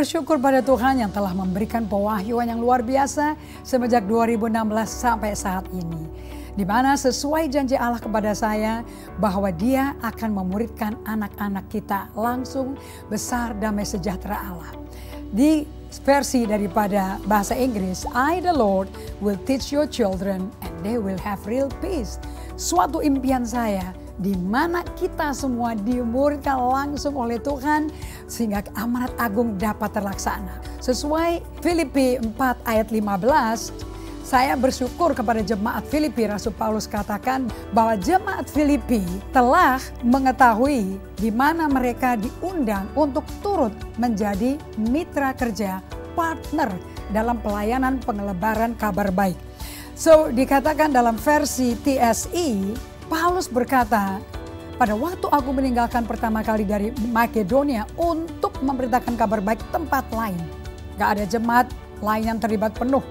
bersyukur pada Tuhan yang telah memberikan pewahyuan yang luar biasa semenjak 2016 sampai saat ini. Di mana sesuai janji Allah kepada saya bahwa dia akan memuridkan anak-anak kita langsung besar damai sejahtera Allah. Di versi daripada bahasa Inggris, I the Lord will teach your children and they will have real peace. Suatu impian saya di mana kita semua dimuridkan langsung oleh Tuhan sehingga amanat agung dapat terlaksana. Sesuai Filipi 4 ayat 15, saya bersyukur kepada jemaat Filipi. Rasul Paulus katakan bahwa jemaat Filipi telah mengetahui di mana mereka diundang untuk turut menjadi mitra kerja partner dalam pelayanan pengelebaran kabar baik. So dikatakan dalam versi TSI e, Paulus berkata, pada waktu aku meninggalkan pertama kali dari Makedonia untuk memberitakan kabar baik tempat lain. Gak ada jemaat lain yang terlibat penuh.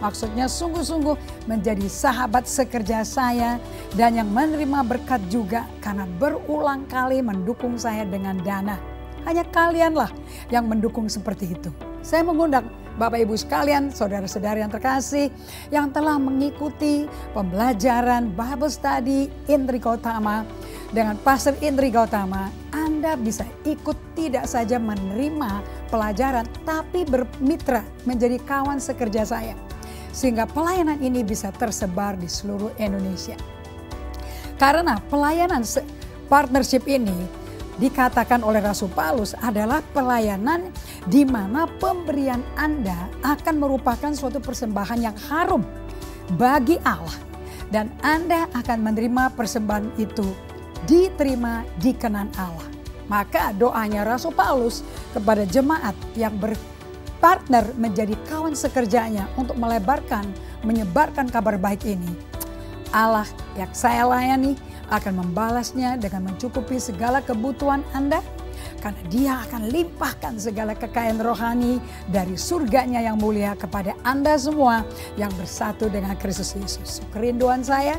Maksudnya sungguh-sungguh menjadi sahabat sekerja saya dan yang menerima berkat juga karena berulang kali mendukung saya dengan dana. Hanya kalianlah yang mendukung seperti itu. Saya mengundang Bapak Ibu sekalian, saudara-saudara yang terkasih, yang telah mengikuti pembelajaran Bible Study Indri Gautama dengan Pastor Indri Gautama, Anda bisa ikut tidak saja menerima pelajaran, tapi bermitra menjadi kawan sekerja saya. Sehingga pelayanan ini bisa tersebar di seluruh Indonesia. Karena pelayanan partnership ini dikatakan oleh Rasul Paulus adalah pelayanan di mana pemberian Anda akan merupakan suatu persembahan yang harum bagi Allah dan Anda akan menerima persembahan itu diterima di kenan Allah. Maka doanya Rasul Paulus kepada jemaat yang berpartner menjadi kawan sekerjanya untuk melebarkan, menyebarkan kabar baik ini. Allah yang saya layani akan membalasnya dengan mencukupi segala kebutuhan Anda karena dia akan limpahkan segala kekayaan rohani dari surganya yang mulia kepada Anda semua yang bersatu dengan Kristus Yesus. Kerinduan saya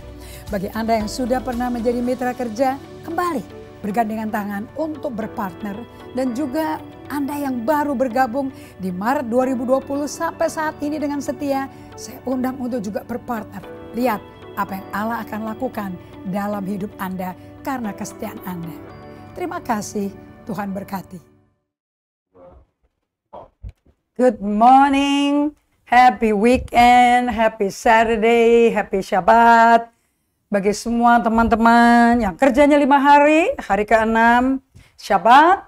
bagi Anda yang sudah pernah menjadi mitra kerja, kembali bergandengan tangan untuk berpartner dan juga Anda yang baru bergabung di Maret 2020 sampai saat ini dengan setia, saya undang untuk juga berpartner. Lihat apa yang Allah akan lakukan dalam hidup Anda karena kesetiaan Anda. Terima kasih, Tuhan berkati. Good morning, happy weekend, happy Saturday, happy Shabbat. Bagi semua teman-teman yang kerjanya lima hari, hari ke-6, Shabbat,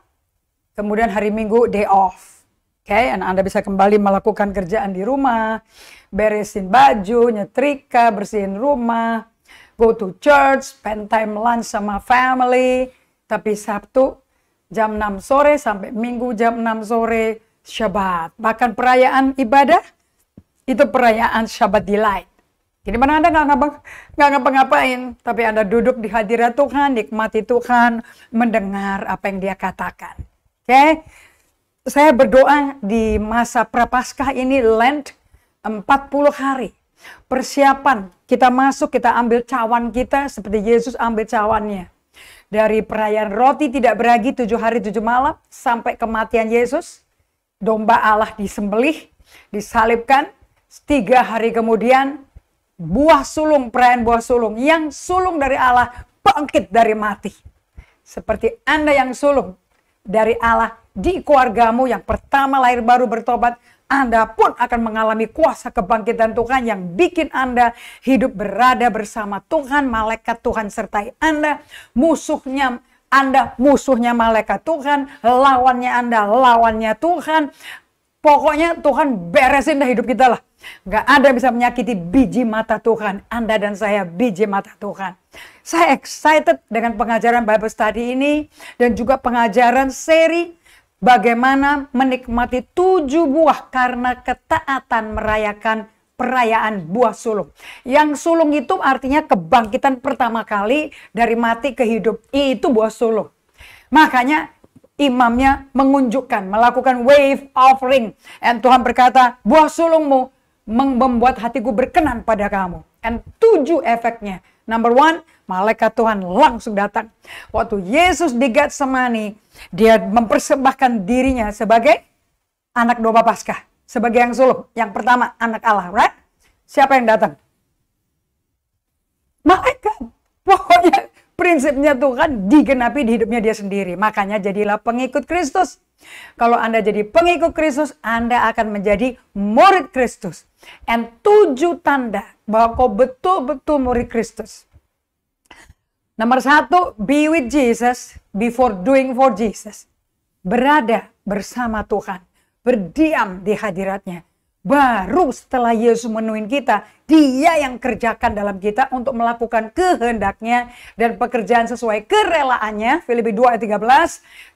kemudian hari Minggu, day off. Oke, okay, Anda bisa kembali melakukan kerjaan di rumah, beresin baju, nyetrika, bersihin rumah, go to church, spend time lunch sama family. Tapi Sabtu jam 6 sore sampai Minggu jam 6 sore Shabbat. Bahkan perayaan ibadah itu perayaan Shabbat Delight. Jadi mana Anda nggak nggak ngapa-ngapain, tapi Anda duduk di hadirat Tuhan, nikmati Tuhan, mendengar apa yang dia katakan. Oke? Okay? Saya berdoa di masa Prapaskah ini Lent 40 hari. Persiapan kita masuk, kita ambil cawan kita seperti Yesus ambil cawannya. Dari perayaan roti tidak beragi tujuh hari tujuh malam sampai kematian Yesus. Domba Allah disembelih, disalibkan. Tiga hari kemudian buah sulung, perayaan buah sulung. Yang sulung dari Allah bangkit dari mati. Seperti Anda yang sulung dari Allah di keluargamu yang pertama lahir baru bertobat anda pun akan mengalami kuasa kebangkitan Tuhan yang bikin Anda hidup berada bersama Tuhan, malaikat Tuhan sertai Anda, musuhnya Anda musuhnya malaikat Tuhan, lawannya Anda lawannya Tuhan. Pokoknya Tuhan beresin dah hidup kita lah. Gak ada yang bisa menyakiti biji mata Tuhan. Anda dan saya biji mata Tuhan. Saya excited dengan pengajaran Bible Study ini dan juga pengajaran seri bagaimana menikmati tujuh buah karena ketaatan merayakan perayaan buah sulung. Yang sulung itu artinya kebangkitan pertama kali dari mati ke hidup. Itu buah sulung. Makanya imamnya mengunjukkan, melakukan wave offering. Dan Tuhan berkata, buah sulungmu membuat hatiku berkenan pada kamu. And tujuh efeknya. Number one, malaikat Tuhan langsung datang. Waktu Yesus di Getsemani, dia mempersembahkan dirinya sebagai anak domba Paskah, sebagai yang sulung, yang pertama anak Allah, right? Siapa yang datang? Malaikat. Pokoknya prinsipnya Tuhan digenapi di hidupnya dia sendiri. Makanya jadilah pengikut Kristus. Kalau Anda jadi pengikut Kristus, Anda akan menjadi murid Kristus. And tujuh tanda bahwa kau betul-betul murid Kristus. Nomor satu, be with Jesus before doing for Jesus. Berada bersama Tuhan, berdiam di hadiratnya. Baru setelah Yesus menuin kita, dia yang kerjakan dalam kita untuk melakukan kehendaknya dan pekerjaan sesuai kerelaannya, Filipi 2 ayat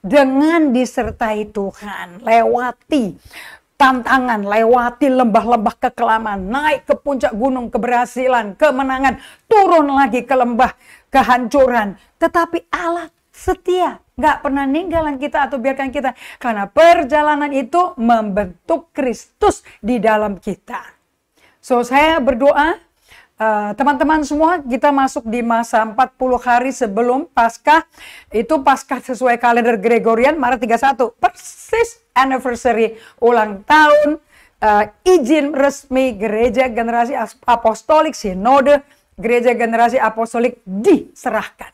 13, dengan disertai Tuhan. Lewati tantangan, lewati lembah-lembah kekelaman, naik ke puncak gunung keberhasilan, kemenangan, turun lagi ke lembah kehancuran. Tetapi Allah setia, nggak pernah ninggalan kita atau biarkan kita. Karena perjalanan itu membentuk Kristus di dalam kita. So saya berdoa, eh, teman-teman uh, semua kita masuk di masa 40 hari sebelum Paskah. Itu Paskah sesuai kalender Gregorian Maret 31. Persis anniversary ulang tahun uh, izin resmi gereja generasi apostolik sinode Gereja Generasi Apostolik diserahkan.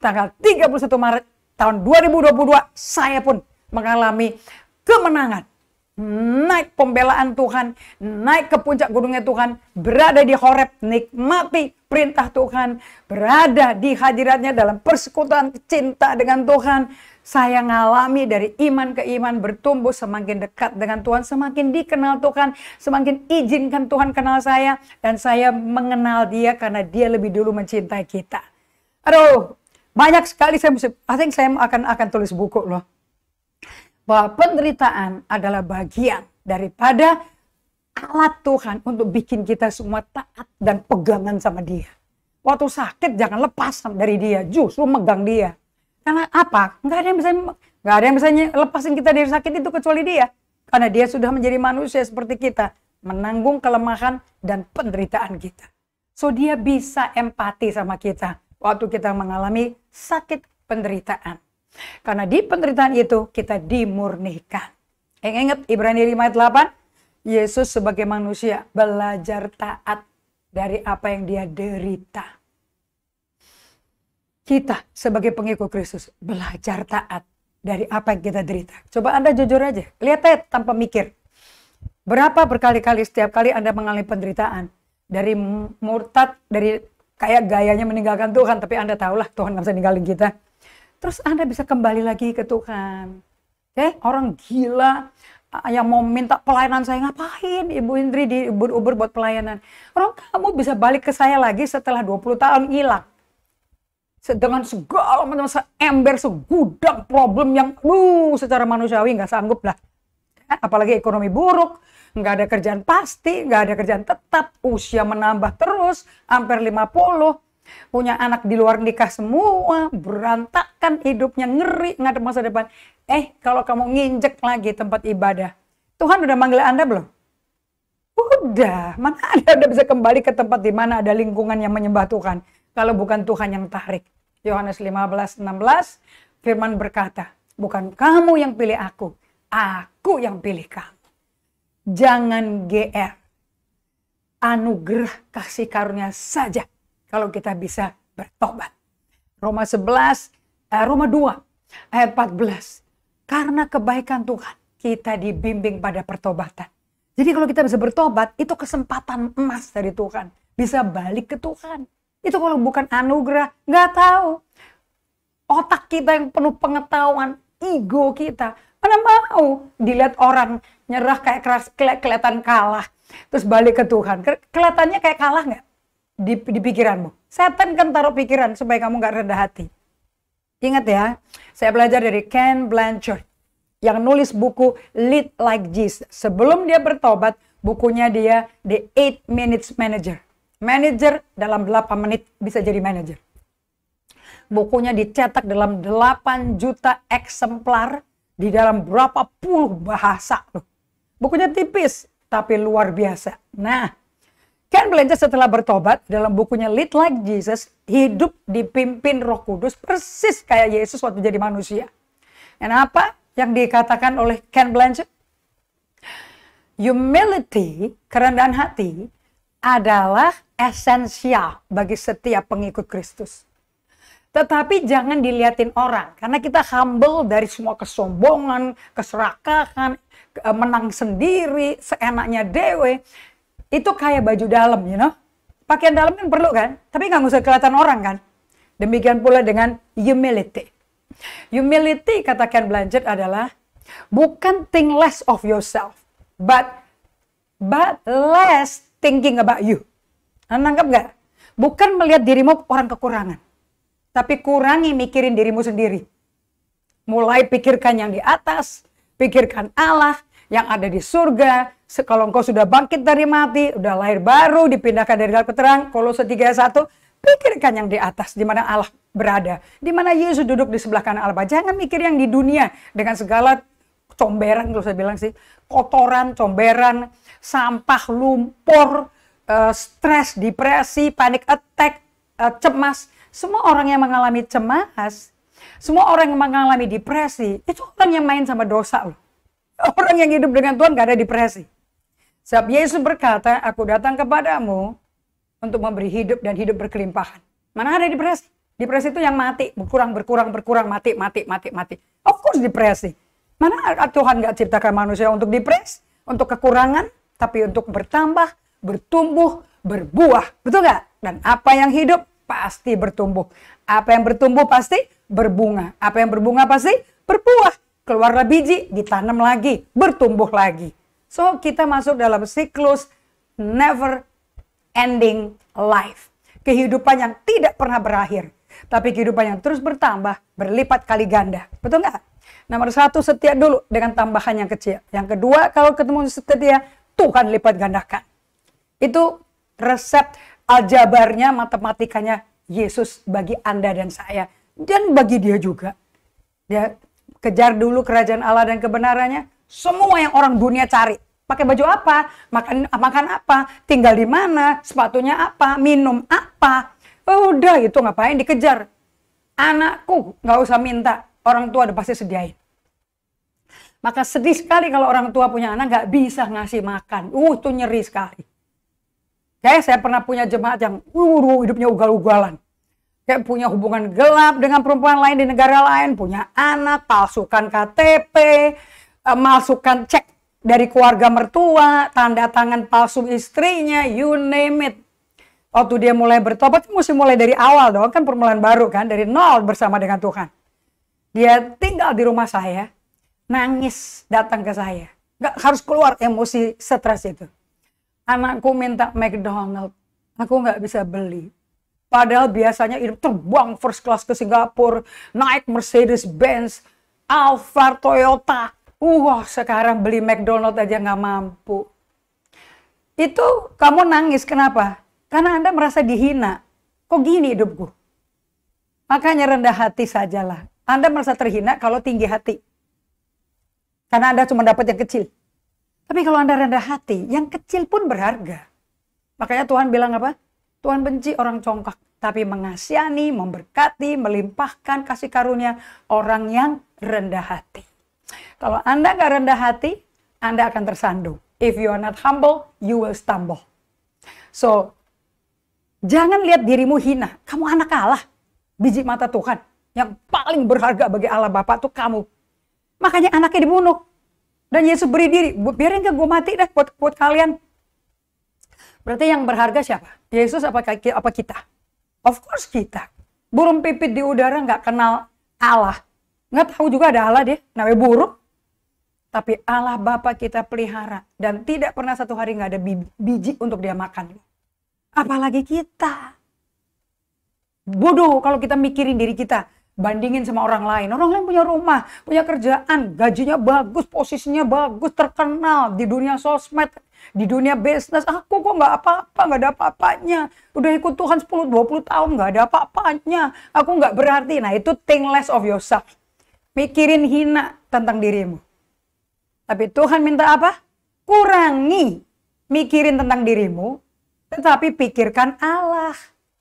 Tanggal 31 Maret tahun 2022 saya pun mengalami kemenangan. Naik pembelaan Tuhan, naik ke puncak gunungnya Tuhan, berada di Horeb, nikmati perintah Tuhan, berada di hadiratnya dalam persekutuan cinta dengan Tuhan, saya ngalami dari iman ke iman bertumbuh semakin dekat dengan Tuhan, semakin dikenal Tuhan, semakin izinkan Tuhan kenal saya dan saya mengenal dia karena dia lebih dulu mencintai kita. Aduh, banyak sekali saya mesti, I think saya akan akan tulis buku loh. Bahwa penderitaan adalah bagian daripada alat Tuhan untuk bikin kita semua taat dan pegangan sama dia. Waktu sakit jangan lepas dari dia, justru megang dia. Karena apa? Nggak ada yang bisa nggak ada yang bisa lepasin kita dari sakit itu kecuali dia. Karena dia sudah menjadi manusia seperti kita, menanggung kelemahan dan penderitaan kita. So dia bisa empati sama kita waktu kita mengalami sakit penderitaan. Karena di penderitaan itu kita dimurnikan. Ingat Ibrani 5 ayat 8, Yesus sebagai manusia belajar taat dari apa yang dia derita kita sebagai pengikut Kristus belajar taat dari apa yang kita derita. Coba Anda jujur aja, lihat aja tanpa mikir. Berapa berkali-kali setiap kali Anda mengalami penderitaan dari murtad, dari kayak gayanya meninggalkan Tuhan, tapi Anda tahulah Tuhan nggak bisa ninggalin kita. Terus Anda bisa kembali lagi ke Tuhan. okay? orang gila yang mau minta pelayanan saya ngapain Ibu Indri di Uber-Uber buat pelayanan. Orang kamu bisa balik ke saya lagi setelah 20 tahun hilang dengan segala macam ember segudang problem yang lu secara manusiawi nggak sanggup lah ya, apalagi ekonomi buruk nggak ada kerjaan pasti nggak ada kerjaan tetap usia menambah terus hampir 50 punya anak di luar nikah semua berantakan hidupnya ngeri nggak ada masa depan eh kalau kamu nginjek lagi tempat ibadah Tuhan udah manggil anda belum udah mana ada udah bisa kembali ke tempat di mana ada lingkungan yang menyembah Tuhan kalau bukan Tuhan yang tarik. Yohanes 15, 16, Firman berkata, bukan kamu yang pilih aku, aku yang pilih kamu. Jangan GR. Anugerah kasih karunia saja kalau kita bisa bertobat. Roma 11, eh, Roma 2, ayat 14. Karena kebaikan Tuhan, kita dibimbing pada pertobatan. Jadi kalau kita bisa bertobat, itu kesempatan emas dari Tuhan. Bisa balik ke Tuhan. Itu kalau bukan anugerah, nggak tahu. Otak kita yang penuh pengetahuan, ego kita. Mana mau dilihat orang nyerah kayak keras, kelihatan kalah. Terus balik ke Tuhan. Kelihatannya kayak kalah nggak di, di pikiranmu? Setan kan taruh pikiran supaya kamu nggak rendah hati. Ingat ya, saya belajar dari Ken Blanchard yang nulis buku Lead Like Jesus. Sebelum dia bertobat, bukunya dia The Eight Minutes Manager manager dalam 8 menit bisa jadi manager. Bukunya dicetak dalam 8 juta eksemplar di dalam berapa puluh bahasa Bukunya tipis tapi luar biasa. Nah, Ken Blanchett setelah bertobat dalam bukunya Lead Like Jesus, hidup dipimpin Roh Kudus persis kayak Yesus waktu jadi manusia. Dan apa yang dikatakan oleh Ken Blanchett? Humility, kerendahan hati adalah esensial bagi setiap pengikut Kristus. Tetapi jangan diliatin orang, karena kita humble dari semua kesombongan, keserakahan, eh, menang sendiri, seenaknya dewe. Itu kayak baju dalam, you know. Pakaian dalam kan perlu kan, tapi nggak usah kelihatan orang kan. Demikian pula dengan humility. Humility, katakan Blanchard adalah bukan think less of yourself, but but less thinking about you. Nah, nangkep nggak? Bukan melihat dirimu orang kekurangan. Tapi kurangi mikirin dirimu sendiri. Mulai pikirkan yang di atas, pikirkan Allah yang ada di surga. Kalau engkau sudah bangkit dari mati, sudah lahir baru, dipindahkan dari dalam Kalau setiga satu, pikirkan yang di atas di mana Allah berada, di mana Yesus duduk di sebelah kanan Allah. Jangan mikir yang di dunia dengan segala comberan kalau saya bilang sih, kotoran, comberan, sampah, lumpur, Eh, stres, depresi, panic attack, uh, cemas. Semua orang yang mengalami cemas, semua orang yang mengalami depresi, itu orang yang main sama dosa loh. Orang yang hidup dengan Tuhan gak ada depresi. Sebab Yesus berkata, aku datang kepadamu untuk memberi hidup dan hidup berkelimpahan. Mana ada depresi? Depresi itu yang mati, berkurang, berkurang, berkurang, mati, mati, mati, mati. Of course depresi. Mana Tuhan gak ciptakan manusia untuk depresi, untuk kekurangan, tapi untuk bertambah, bertumbuh, berbuah. Betul nggak? Dan apa yang hidup pasti bertumbuh. Apa yang bertumbuh pasti berbunga. Apa yang berbunga pasti berbuah. Keluarlah biji, ditanam lagi, bertumbuh lagi. So, kita masuk dalam siklus never ending life. Kehidupan yang tidak pernah berakhir. Tapi kehidupan yang terus bertambah, berlipat kali ganda. Betul nggak? Nomor satu, setia dulu dengan tambahan yang kecil. Yang kedua, kalau ketemu setia, Tuhan lipat gandakan. Itu resep aljabarnya, matematikanya Yesus bagi Anda dan saya. Dan bagi dia juga. ya kejar dulu kerajaan Allah dan kebenarannya. Semua yang orang dunia cari. Pakai baju apa? Makan makan apa? Tinggal di mana? Sepatunya apa? Minum apa? Udah itu ngapain dikejar? Anakku nggak usah minta. Orang tua udah pasti sediain. Maka sedih sekali kalau orang tua punya anak nggak bisa ngasih makan. Uh, itu nyeri sekali. Kayak saya pernah punya jemaat yang uh, hidupnya ugal-ugalan. Kayak punya hubungan gelap dengan perempuan lain di negara lain, punya anak, palsukan KTP, eh, masukkan cek dari keluarga mertua, tanda tangan palsu istrinya, you name it. Waktu dia mulai bertobat, kan mesti mulai dari awal dong, kan permulaan baru kan, dari nol bersama dengan Tuhan. Dia tinggal di rumah saya, nangis datang ke saya. Gak harus keluar emosi stres itu anakku minta McDonald, aku nggak bisa beli. Padahal biasanya hidup terbang first class ke Singapura, naik Mercedes Benz, Alfa Toyota. Wah, sekarang beli McDonald aja nggak mampu. Itu kamu nangis, kenapa? Karena Anda merasa dihina. Kok gini hidupku? Makanya rendah hati sajalah. Anda merasa terhina kalau tinggi hati. Karena Anda cuma dapat yang kecil. Tapi kalau Anda rendah hati, yang kecil pun berharga. Makanya Tuhan bilang apa? Tuhan benci orang congkak, tapi mengasihani, memberkati, melimpahkan kasih karunia orang yang rendah hati. Kalau Anda nggak rendah hati, Anda akan tersandung. If you are not humble, you will stumble. So, jangan lihat dirimu hina. Kamu anak kalah. biji mata Tuhan. Yang paling berharga bagi Allah Bapa tuh kamu. Makanya anaknya dibunuh dan Yesus beri diri, biarin ke gue mati deh buat, buat kalian. Berarti yang berharga siapa? Yesus apa, apa kita? Of course kita. Burung pipit di udara nggak kenal Allah. Nggak tahu juga ada Allah deh. namanya buruk, Tapi Allah Bapa kita pelihara. Dan tidak pernah satu hari nggak ada biji untuk dia makan. Apalagi kita. Bodoh kalau kita mikirin diri kita bandingin sama orang lain. Orang lain punya rumah, punya kerjaan, gajinya bagus, posisinya bagus, terkenal di dunia sosmed, di dunia bisnis. Aku kok nggak apa-apa, nggak ada apa-apanya. Udah ikut Tuhan 10-20 tahun, nggak ada apa-apanya. Aku nggak berarti. Nah itu think less of yourself. Mikirin hina tentang dirimu. Tapi Tuhan minta apa? Kurangi mikirin tentang dirimu, tetapi pikirkan Allah.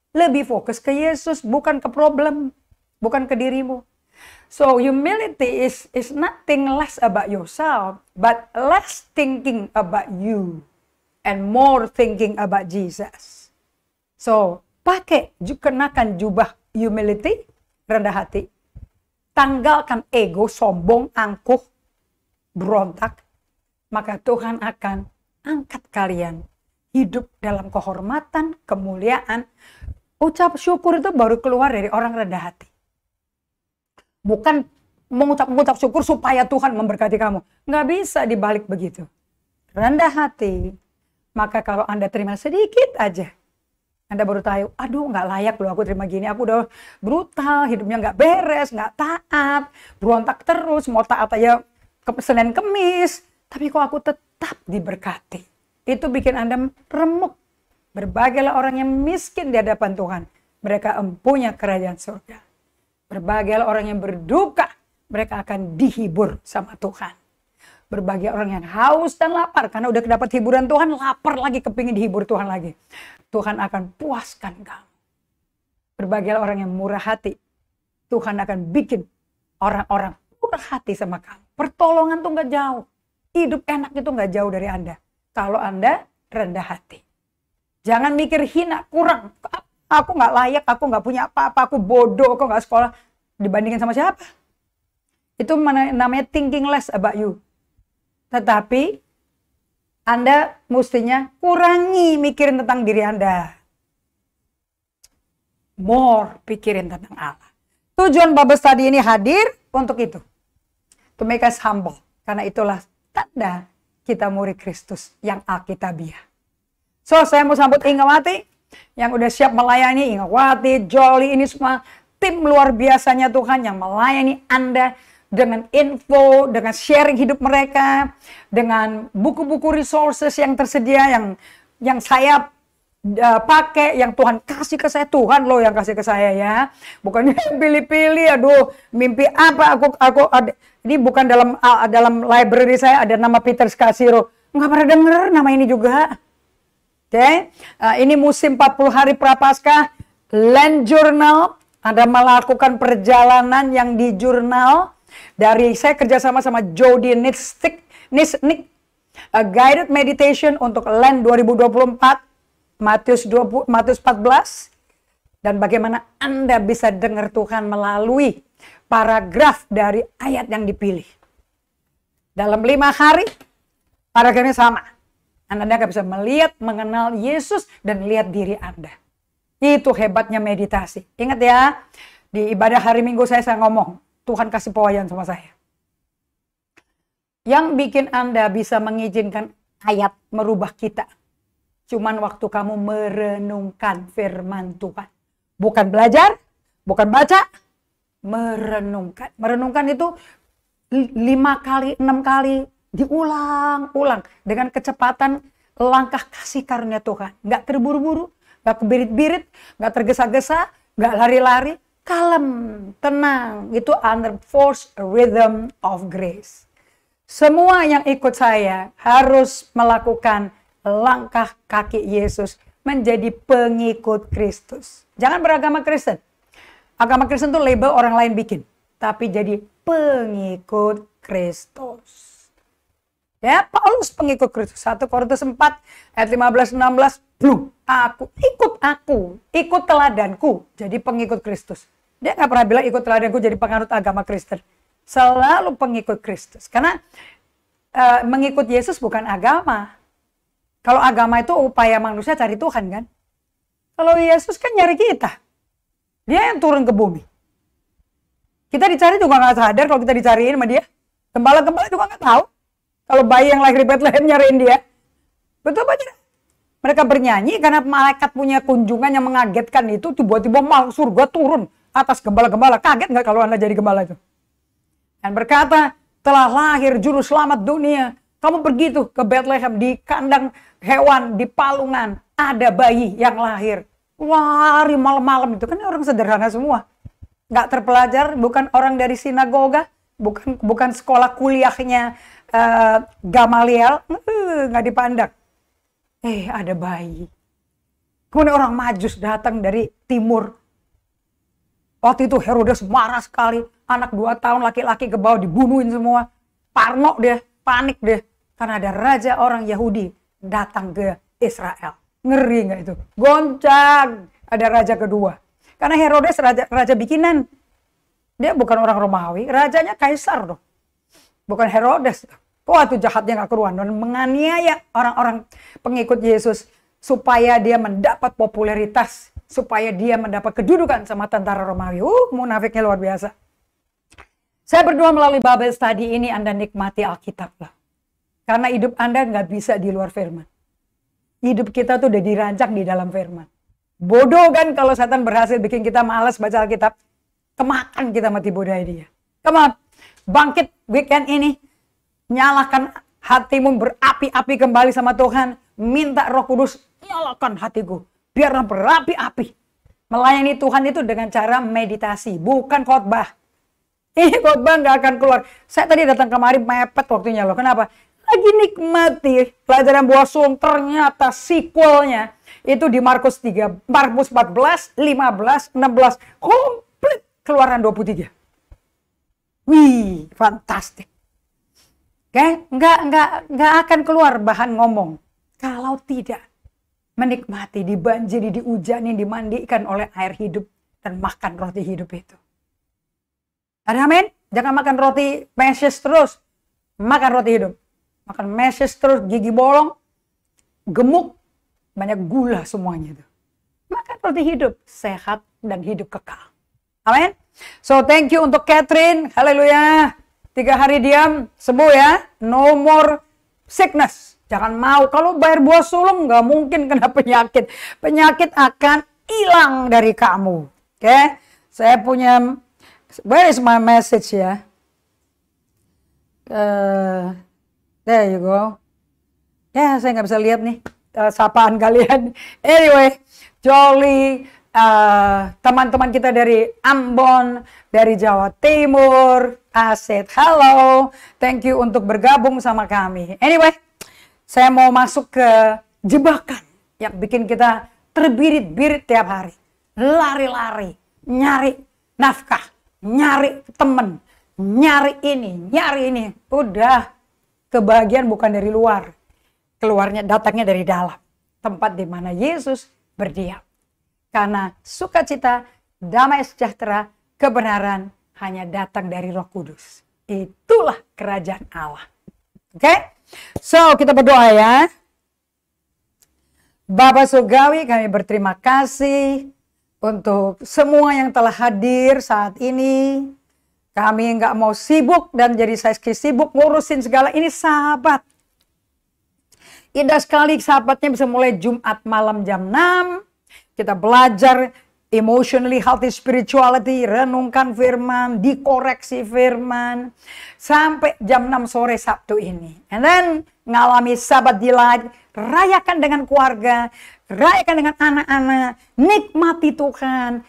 Lebih fokus ke Yesus, bukan ke problem bukan ke dirimu. So humility is is nothing less about yourself, but less thinking about you and more thinking about Jesus. So pakai kenakan jubah humility rendah hati, tanggalkan ego sombong angkuh berontak, maka Tuhan akan angkat kalian hidup dalam kehormatan kemuliaan. Ucap syukur itu baru keluar dari orang rendah hati bukan mengucap-mengucap syukur supaya Tuhan memberkati kamu. Nggak bisa dibalik begitu. Rendah hati, maka kalau Anda terima sedikit aja, Anda baru tahu, aduh nggak layak loh aku terima gini, aku udah brutal, hidupnya nggak beres, nggak taat, berontak terus, mau taat aja ke Senin Kemis, tapi kok aku tetap diberkati. Itu bikin Anda remuk. Berbagailah orang yang miskin di hadapan Tuhan. Mereka empunya kerajaan surga. Berbagai orang yang berduka, mereka akan dihibur sama Tuhan. Berbagai orang yang haus dan lapar, karena udah dapat hiburan Tuhan, lapar lagi, kepingin dihibur Tuhan lagi. Tuhan akan puaskan kamu. Berbagai orang yang murah hati, Tuhan akan bikin orang-orang murah hati sama kamu. Pertolongan tuh nggak jauh. Hidup enak itu nggak jauh dari Anda. Kalau Anda rendah hati. Jangan mikir hina, kurang. Aku nggak layak, aku nggak punya apa-apa, aku bodoh, aku nggak sekolah. Dibandingin sama siapa? Itu namanya thinking less about you. Tetapi anda mestinya kurangi mikirin tentang diri Anda. More pikirin tentang Allah. Tujuan Babes tadi ini hadir untuk itu. To make us humble. Karena itulah tanda kita murid Kristus yang alkitabiah. So, saya mau sambut hingga mati yang udah siap melayani Ingawati, Jolly ini semua tim luar biasanya Tuhan yang melayani Anda dengan info, dengan sharing hidup mereka, dengan buku-buku resources yang tersedia yang yang saya uh, pakai yang Tuhan kasih ke saya Tuhan loh yang kasih ke saya ya bukannya pilih-pilih aduh mimpi apa aku aku ada, ini bukan dalam dalam library saya ada nama Peter Skasiro nggak pernah denger nama ini juga Oke, okay? uh, eh, ini musim 40 hari Prapaskah. Land Journal, Anda melakukan perjalanan yang di jurnal dari saya kerjasama sama Jody Nistik, Nisnik, a eh, guided meditation untuk Land 2024, Matius 20, Matius 14, dan bagaimana Anda bisa dengar Tuhan melalui paragraf dari ayat yang dipilih. Dalam lima hari, paragrafnya sama. Anda nggak bisa melihat, mengenal Yesus, dan lihat diri Anda. Itu hebatnya meditasi. Ingat ya, di ibadah hari Minggu saya, saya ngomong, Tuhan kasih pewayan sama saya. Yang bikin Anda bisa mengizinkan ayat merubah kita, cuman waktu kamu merenungkan firman Tuhan. Bukan belajar, bukan baca, merenungkan. Merenungkan itu lima kali, enam kali, diulang-ulang dengan kecepatan langkah kasih karunia Tuhan. Nggak terburu-buru, nggak kebirit-birit, nggak tergesa-gesa, nggak lari-lari, kalem, tenang. Itu under force rhythm of grace. Semua yang ikut saya harus melakukan langkah kaki Yesus menjadi pengikut Kristus. Jangan beragama Kristen. Agama Kristen itu label orang lain bikin. Tapi jadi pengikut Kristus. Ya, Paulus pengikut Kristus 1 Korintus 4 ayat 15 16, belum aku ikut aku, ikut teladanku jadi pengikut Kristus." Dia nggak pernah bilang ikut teladanku jadi penganut agama Kristen. Selalu pengikut Kristus. Karena e, mengikut Yesus bukan agama. Kalau agama itu upaya manusia cari Tuhan kan. Kalau Yesus kan nyari kita. Dia yang turun ke bumi. Kita dicari juga nggak sadar kalau kita dicariin sama dia. Gembala-gembala juga nggak tahu. Kalau bayi yang lahir di Bethlehem nyariin dia. Betul apa tidak? Mereka bernyanyi karena malaikat punya kunjungan yang mengagetkan itu tiba-tiba mal surga turun atas gembala-gembala. Kaget nggak kalau Anda jadi gembala itu? Dan berkata, telah lahir juru selamat dunia. Kamu pergi tuh ke Bethlehem di kandang hewan, di palungan. Ada bayi yang lahir. Lari malam-malam itu kan orang sederhana semua. Nggak terpelajar, bukan orang dari sinagoga, bukan bukan sekolah kuliahnya uh, Gamaliel eh, nggak uh, dipandang. Eh ada bayi. Kemudian orang majus datang dari timur. Waktu itu Herodes marah sekali. Anak dua tahun laki-laki ke bawah dibunuhin semua. Parno deh, panik deh. Karena ada raja orang Yahudi datang ke Israel. Ngeri nggak itu? Goncang. Ada raja kedua. Karena Herodes raja, raja bikinan. Dia bukan orang Romawi. Rajanya kaisar dong bukan Herodes. Wah itu jahatnya nggak keruan dan menganiaya orang-orang pengikut Yesus supaya dia mendapat popularitas, supaya dia mendapat kedudukan sama tentara Romawi. Uh, munafiknya luar biasa. Saya berdua melalui Babel tadi ini Anda nikmati Alkitab lah. Karena hidup Anda nggak bisa di luar firman. Hidup kita tuh udah dirancang di dalam firman. Bodoh kan kalau setan berhasil bikin kita malas baca Alkitab. Kemakan kita mati budaya dia. Kemakan bangkit weekend ini. Nyalakan hatimu berapi-api kembali sama Tuhan. Minta roh kudus, nyalakan hatiku. Biarlah berapi-api. Melayani Tuhan itu dengan cara meditasi, bukan khotbah. Ini khotbah nggak akan keluar. Saya tadi datang kemari mepet waktunya loh. Kenapa? Lagi nikmati pelajaran buah sung. Ternyata sequelnya itu di Markus 3, Markus 14, 15, 16. Komplit keluaran 23. Wih, fantastik. Oke, okay? nggak nggak nggak akan keluar bahan ngomong kalau tidak menikmati dibanjiri, diujani dimandikan oleh air hidup dan makan roti hidup itu. Ada amin? Jangan makan roti meses terus. Makan roti hidup. Makan meses terus, gigi bolong, gemuk, banyak gula semuanya itu. Makan roti hidup, sehat dan hidup kekal. Amin? So thank you untuk Catherine. Haleluya. Tiga hari diam, sembuh ya. No more sickness. Jangan mau. Kalau bayar buah sulung nggak mungkin kena penyakit. Penyakit akan hilang dari kamu. Oke. Okay? Saya punya where is my message ya? Uh, there you go. Ya, yeah, saya nggak bisa lihat nih uh, sapaan kalian. Anyway, Jolly Eh, teman-teman uh, kita dari Ambon, dari Jawa Timur, Aset. Halo, thank you untuk bergabung sama kami. Anyway, saya mau masuk ke jebakan yang bikin kita terbirit-birit tiap hari. Lari-lari, nyari nafkah, nyari temen, nyari ini, nyari ini. Udah, kebahagiaan bukan dari luar. Keluarnya, datangnya dari dalam. Tempat di mana Yesus berdiam. Karena sukacita, damai sejahtera, kebenaran hanya datang dari Roh Kudus. Itulah kerajaan Allah. Oke? Okay? So, kita berdoa ya. Bapak Sugawi, kami berterima kasih untuk semua yang telah hadir saat ini. Kami nggak mau sibuk dan jadi saya sibuk ngurusin segala ini sahabat. Indah sekali sahabatnya bisa mulai Jumat malam jam 6 kita belajar emotionally healthy spirituality, renungkan firman, dikoreksi firman sampai jam 6 sore Sabtu ini. And then ngalami sabat delight, rayakan dengan keluarga, rayakan dengan anak-anak, nikmati Tuhan.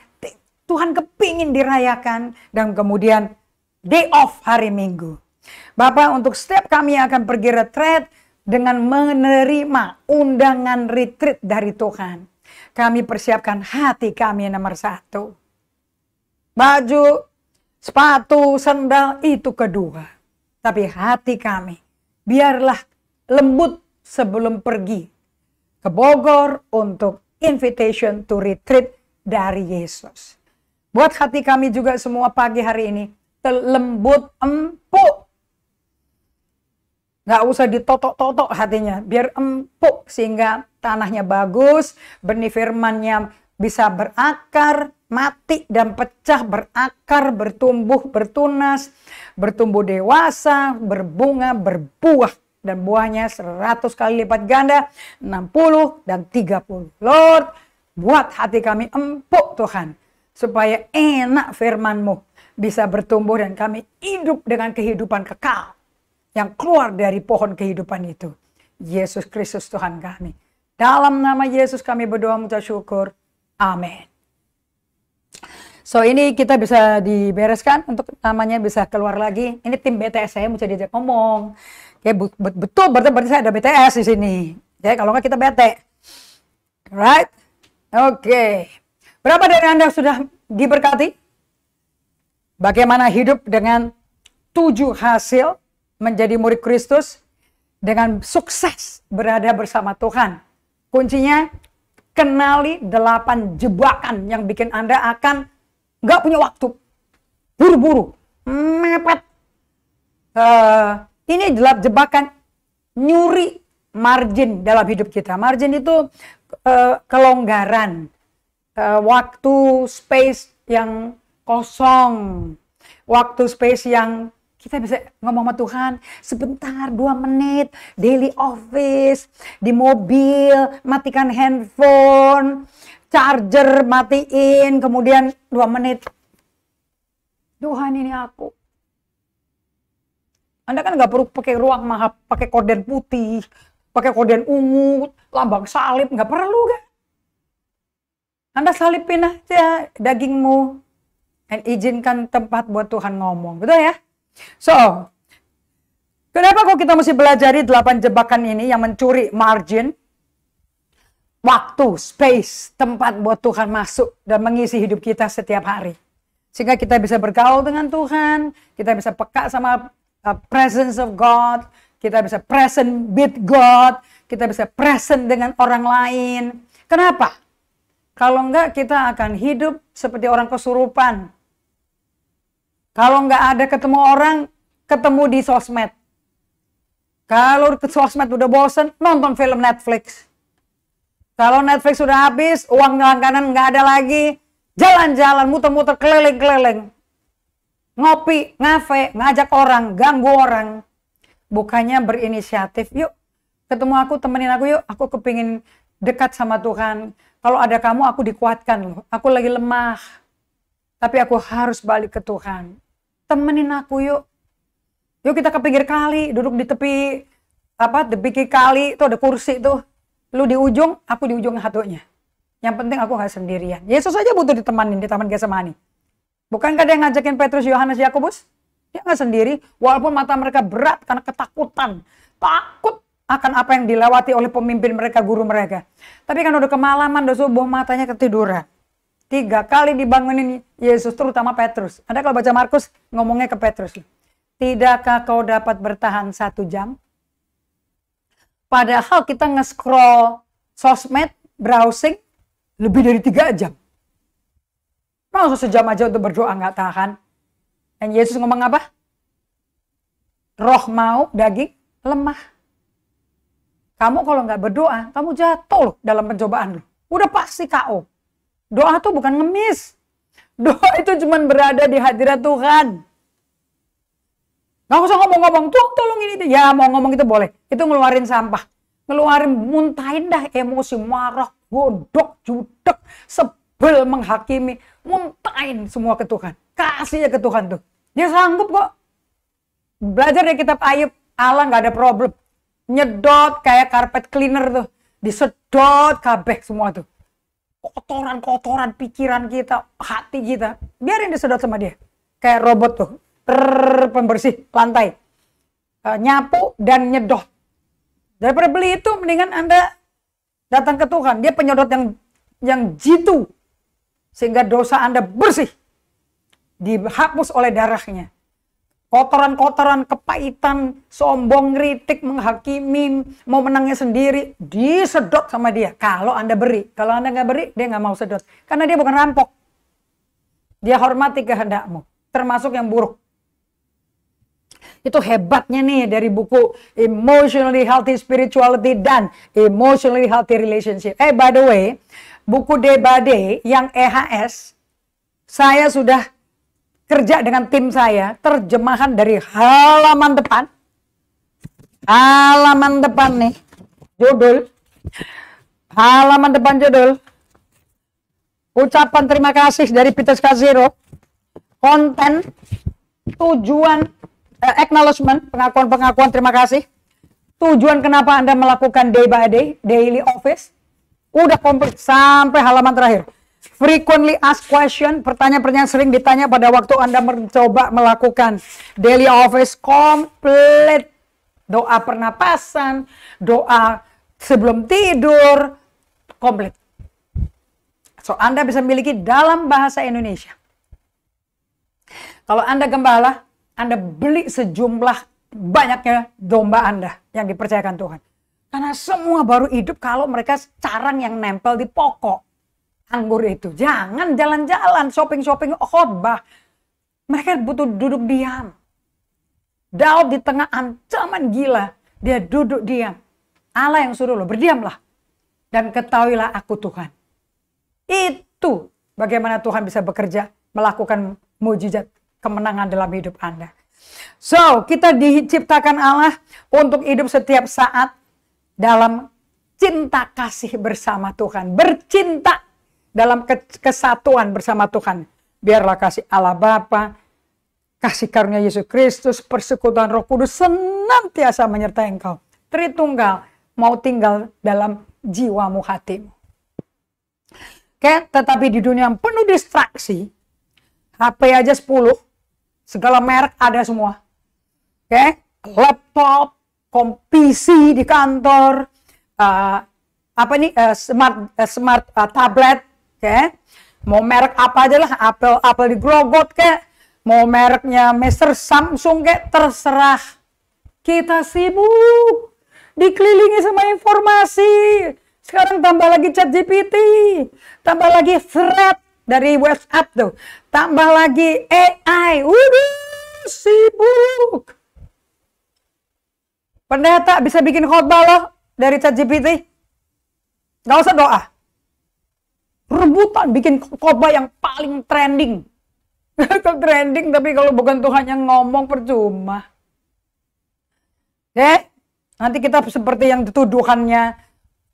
Tuhan kepingin dirayakan dan kemudian day off hari Minggu. Bapak untuk setiap kami yang akan pergi retret dengan menerima undangan retreat dari Tuhan kami persiapkan hati kami nomor satu. Baju, sepatu, sendal itu kedua. Tapi hati kami, biarlah lembut sebelum pergi ke Bogor untuk invitation to retreat dari Yesus. Buat hati kami juga semua pagi hari ini, lembut empuk. Gak usah ditotok-totok hatinya, biar empuk sehingga tanahnya bagus, benih firmannya bisa berakar, mati dan pecah, berakar, bertumbuh, bertunas, bertumbuh dewasa, berbunga, berbuah dan buahnya 100 kali lipat ganda, 60 dan 30. Lord, buat hati kami empuk Tuhan, supaya enak firmanMu bisa bertumbuh dan kami hidup dengan kehidupan kekal yang keluar dari pohon kehidupan itu. Yesus Kristus Tuhan kami. Dalam nama Yesus kami berdoa minta syukur. Amin. So ini kita bisa dibereskan untuk namanya bisa keluar lagi. Ini tim BTS saya mau diajak ngomong. Ya betul berarti, berarti saya ada BTS di sini. Ya kalau nggak kita bete. Right? Oke. Okay. Berapa dari Anda sudah diberkati? Bagaimana hidup dengan tujuh hasil menjadi murid Kristus dengan sukses berada bersama Tuhan? Kuncinya kenali delapan jebakan yang bikin Anda akan nggak punya waktu. Buru-buru. Mepet. Uh, ini adalah jebakan nyuri margin dalam hidup kita. Margin itu uh, kelonggaran. Uh, waktu, space yang kosong. Waktu, space yang kita bisa ngomong sama Tuhan sebentar dua menit daily office di mobil matikan handphone charger matiin kemudian dua menit Tuhan ini aku anda kan nggak perlu pakai ruang maha pakai korden putih pakai korden ungu lambang salib nggak perlu kan anda salipin aja dagingmu dan izinkan tempat buat Tuhan ngomong betul ya So, kenapa kok kita mesti belajari delapan jebakan ini yang mencuri margin, waktu, space, tempat buat Tuhan masuk dan mengisi hidup kita setiap hari. Sehingga kita bisa bergaul dengan Tuhan, kita bisa peka sama uh, presence of God, kita bisa present with God, kita bisa present dengan orang lain. Kenapa? Kalau enggak kita akan hidup seperti orang kesurupan. Kalau nggak ada ketemu orang, ketemu di sosmed. Kalau ke sosmed udah bosen, nonton film Netflix. Kalau Netflix sudah habis, uang langganan nggak ada lagi, jalan-jalan, muter-muter, keliling-keliling. Ngopi, ngafe, ngajak orang, ganggu orang. Bukannya berinisiatif, yuk ketemu aku, temenin aku yuk, aku kepingin dekat sama Tuhan. Kalau ada kamu, aku dikuatkan Aku lagi lemah tapi aku harus balik ke Tuhan. Temenin aku yuk. Yuk kita ke pinggir kali, duduk di tepi apa di pinggir kali itu ada kursi tuh. Lu di ujung, aku di ujung hatunya. Yang penting aku nggak sendirian. Yesus aja butuh ditemanin di Taman Getsemani. Bukankah dia ngajakin Petrus, Yohanes, Yakobus? Dia nggak sendiri, walaupun mata mereka berat karena ketakutan. Takut akan apa yang dilewati oleh pemimpin mereka, guru mereka. Tapi kan udah kemalaman, udah subuh matanya ketiduran tiga kali dibangunin Yesus, terutama Petrus. Anda kalau baca Markus, ngomongnya ke Petrus. Tidakkah kau dapat bertahan satu jam? Padahal kita nge-scroll sosmed, browsing, lebih dari tiga jam. Masa sejam aja untuk berdoa nggak tahan? Dan Yesus ngomong apa? Roh mau, daging, lemah. Kamu kalau nggak berdoa, kamu jatuh loh dalam pencobaan. Udah pasti KO. Doa tuh bukan ngemis. Doa itu cuma berada di hadirat Tuhan. Gak usah ngomong-ngomong, tuh tolongin itu. Ya mau ngomong itu boleh. Itu ngeluarin sampah. Ngeluarin muntahin dah emosi, marah, godok, judek, sebel, menghakimi. Muntahin semua ke Tuhan. Kasih Kasihnya ke Tuhan tuh. Dia sanggup kok. Belajar dari kitab Ayub. Allah gak ada problem. Nyedot kayak karpet cleaner tuh. Disedot kabeh semua tuh kotoran-kotoran pikiran kita, hati kita. Biarin disedot sama dia. Kayak robot tuh. Rrr, pembersih lantai. Uh, nyapu dan nyedot. Daripada beli itu, mendingan Anda datang ke Tuhan. Dia penyedot yang yang jitu. Sehingga dosa Anda bersih. Dihapus oleh darahnya kotoran-kotoran, kepahitan, sombong, kritik, menghakimi, mau menangnya sendiri, disedot sama dia. Kalau Anda beri, kalau Anda nggak beri, dia nggak mau sedot. Karena dia bukan rampok. Dia hormati kehendakmu, termasuk yang buruk. Itu hebatnya nih dari buku Emotionally Healthy Spirituality dan Emotionally Healthy Relationship. Eh, by the way, buku Debade yang EHS, saya sudah kerja dengan tim saya, terjemahan dari halaman depan. Halaman depan nih, judul. Halaman depan judul. Ucapan terima kasih dari Peter Kaziro Konten, tujuan, eh, acknowledgement, pengakuan-pengakuan terima kasih. Tujuan kenapa Anda melakukan day by day, daily office. Udah komplit sampai halaman terakhir Frequently asked question, pertanyaan-pertanyaan sering ditanya pada waktu Anda mencoba melakukan daily office complete. Doa pernapasan, doa sebelum tidur, komplit. So, Anda bisa memiliki dalam bahasa Indonesia. Kalau Anda gembala, Anda beli sejumlah banyaknya domba Anda yang dipercayakan Tuhan. Karena semua baru hidup kalau mereka carang yang nempel di pokok anggur itu. Jangan jalan-jalan, shopping-shopping khotbah. Mereka butuh duduk diam. Daud di tengah ancaman gila, dia duduk diam. Allah yang suruh lo, berdiamlah. Dan ketahuilah aku Tuhan. Itu bagaimana Tuhan bisa bekerja, melakukan mujizat kemenangan dalam hidup Anda. So, kita diciptakan Allah untuk hidup setiap saat dalam cinta kasih bersama Tuhan. Bercinta dalam kesatuan bersama Tuhan. Biarlah kasih Allah Bapa, kasih karunia Yesus Kristus, persekutuan Roh Kudus senantiasa menyertai engkau. Tritunggal mau tinggal dalam jiwamu hatimu. Oke, tetapi di dunia yang penuh distraksi, HP aja 10, segala merek ada semua. Oke, laptop, kompisi di kantor, uh, apa ini uh, smart uh, smart uh, tablet okay? mau merek apa aja lah apel apel di Grogot kayak mau mereknya Mister Samsung kayak terserah kita sibuk dikelilingi sama informasi sekarang tambah lagi chat GPT tambah lagi thread dari WhatsApp tuh tambah lagi AI udah sibuk pendeta bisa bikin khotbah loh dari chat GPT Gak usah doa rebutan bikin khotbah yang paling trending. Itu trending tapi kalau bukan Tuhan yang ngomong percuma. Oke, eh, nanti kita seperti yang dituduhannya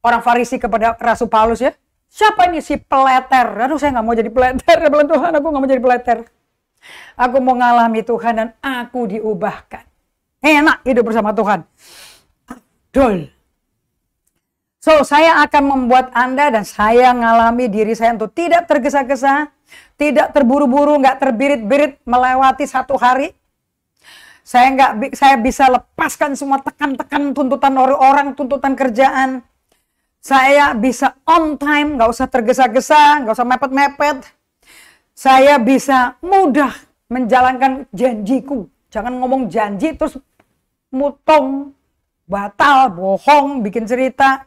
orang Farisi kepada Rasul Paulus ya. Siapa ini si peleter? Aduh saya nggak mau jadi peleter. Ya Tuhan aku nggak mau jadi peleter. Aku mau ngalami Tuhan dan aku diubahkan. Enak hidup bersama Tuhan. Aduh. So, saya akan membuat Anda dan saya ngalami diri saya untuk tidak tergesa-gesa, tidak terburu-buru, nggak terbirit-birit melewati satu hari. Saya nggak, saya bisa lepaskan semua tekan-tekan tuntutan orang-orang, tuntutan kerjaan. Saya bisa on time, nggak usah tergesa-gesa, nggak usah mepet-mepet. Saya bisa mudah menjalankan janjiku. Jangan ngomong janji terus mutong, batal, bohong, bikin cerita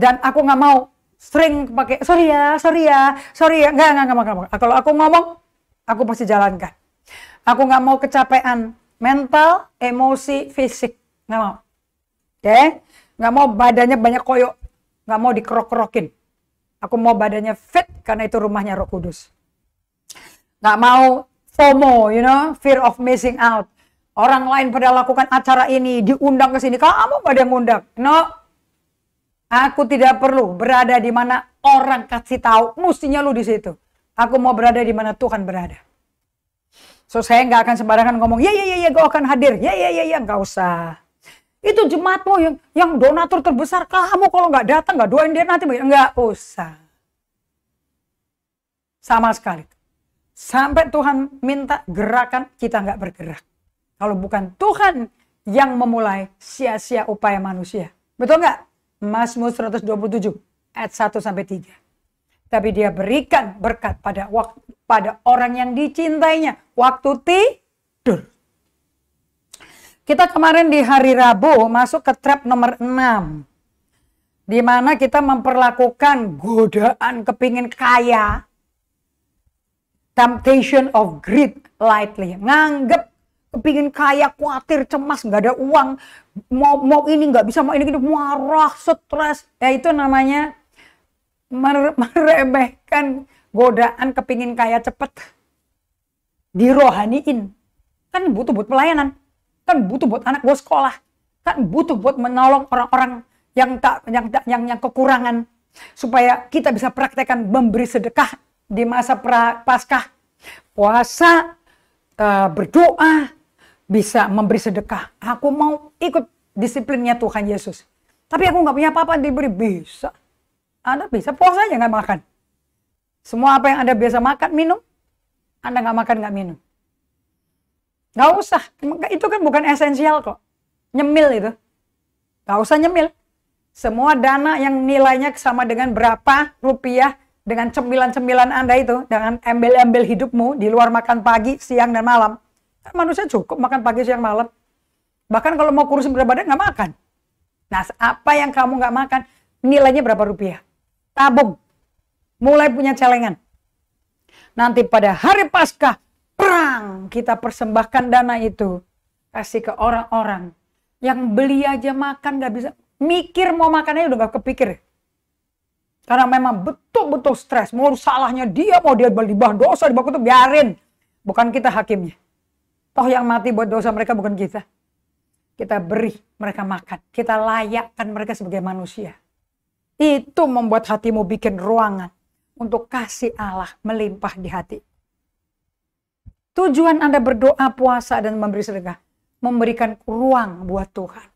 dan aku nggak mau sering pakai sorry ya, sorry ya, sorry ya, nggak nggak nggak mau Kalau aku ngomong, aku pasti jalankan. Aku nggak mau kecapean mental, emosi, fisik, nggak mau. Oke, okay? nggak mau badannya banyak koyo. nggak mau dikerok-kerokin. Aku mau badannya fit karena itu rumahnya Roh Kudus. Nggak mau FOMO, you know, fear of missing out. Orang lain pada lakukan acara ini, diundang ke sini. Kamu pada ngundang. No, Aku tidak perlu berada di mana orang kasih tahu. Mestinya lu di situ. Aku mau berada di mana Tuhan berada. So saya nggak akan sembarangan ngomong, ya ya ya ya, gue akan hadir. Ya ya ya ya, nggak usah. Itu jemaatmu yang yang donatur terbesar kamu kalau nggak datang nggak doain dia nanti nggak usah. Sama sekali. Sampai Tuhan minta gerakan kita nggak bergerak. Kalau bukan Tuhan yang memulai sia-sia upaya manusia. Betul nggak? Mazmur 127 ayat 1 sampai 3. Tapi dia berikan berkat pada waktu, pada orang yang dicintainya waktu tidur. Kita kemarin di hari Rabu masuk ke trap nomor 6. Di mana kita memperlakukan godaan kepingin kaya. Temptation of greed lightly. Nganggep kepingin kaya, khawatir, cemas, nggak ada uang, mau mau ini nggak bisa, mau ini gitu, marah, stres, ya itu namanya meremehkan godaan kepingin kaya cepet dirohaniin kan butuh buat pelayanan kan butuh buat anak gue sekolah kan butuh buat menolong orang-orang yang tak yang tak yang yang kekurangan supaya kita bisa praktekkan memberi sedekah di masa pra, paskah puasa eh, berdoa bisa memberi sedekah. Aku mau ikut disiplinnya Tuhan Yesus. Tapi aku nggak punya apa-apa diberi. Bisa. Anda bisa puasa aja nggak makan. Semua apa yang Anda biasa makan, minum. Anda nggak makan, nggak minum. Nggak usah. Itu kan bukan esensial kok. Nyemil itu. Nggak usah nyemil. Semua dana yang nilainya sama dengan berapa rupiah dengan cemilan-cemilan Anda itu, dengan embel-embel hidupmu di luar makan pagi, siang, dan malam, manusia cukup makan pagi, siang, malam. Bahkan kalau mau kurus berat badan nggak makan. Nah, apa yang kamu nggak makan, nilainya berapa rupiah? Tabung. Mulai punya celengan. Nanti pada hari pasca perang kita persembahkan dana itu. Kasih ke orang-orang yang beli aja makan nggak bisa. Mikir mau makannya udah nggak kepikir. Karena memang betul-betul stres. Mau salahnya dia, mau dia beli bahan dosa, di itu biarin. Bukan kita hakimnya. Toh yang mati buat dosa mereka bukan kita. Kita beri mereka makan. Kita layakkan mereka sebagai manusia. Itu membuat hatimu bikin ruangan untuk kasih Allah melimpah di hati. Tujuan Anda berdoa, puasa, dan memberi sedekah. Memberikan ruang buat Tuhan.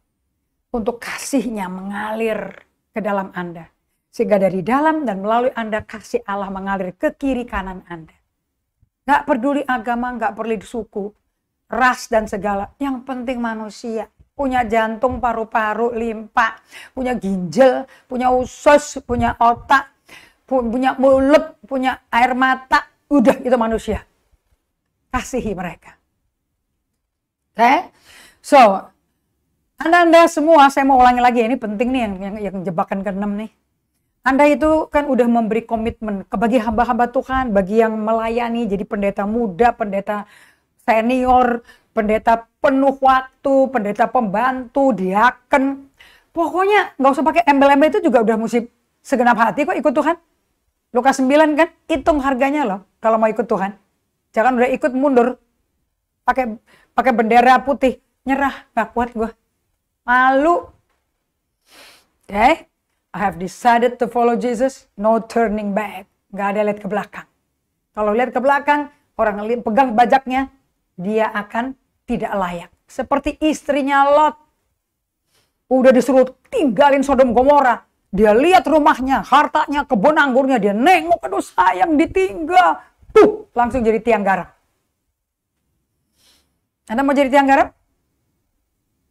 Untuk kasihnya mengalir ke dalam Anda. Sehingga dari dalam dan melalui Anda kasih Allah mengalir ke kiri kanan Anda. Gak peduli agama, gak perlu suku, ras dan segala. Yang penting manusia punya jantung, paru-paru, limpa, punya ginjal, punya usus, punya otak, punya mulut, punya air mata, udah itu manusia. Kasihi mereka. Oke? Okay? So, anda-anda semua, saya mau ulangi lagi ini penting nih yang, yang, yang jebakan keenam nih. Anda itu kan udah memberi komitmen bagi hamba-hamba Tuhan, bagi yang melayani, jadi pendeta muda, pendeta senior, pendeta penuh waktu, pendeta pembantu, diaken. Pokoknya nggak usah pakai embel-embel itu juga udah mesti segenap hati kok ikut Tuhan. luka 9 kan, hitung harganya loh kalau mau ikut Tuhan. Jangan udah ikut mundur, pakai pakai bendera putih, nyerah, nggak kuat gue. Malu. Oke, eh, okay? I have decided to follow Jesus, no turning back. Nggak ada lihat ke belakang. Kalau lihat ke belakang, orang pegang bajaknya, dia akan tidak layak. Seperti istrinya Lot. Udah disuruh tinggalin Sodom Gomora. Dia lihat rumahnya, hartanya, kebun anggurnya. Dia nengok, aduh sayang ditinggal. Tuh, langsung jadi tiang garam. Anda mau jadi tiang garam?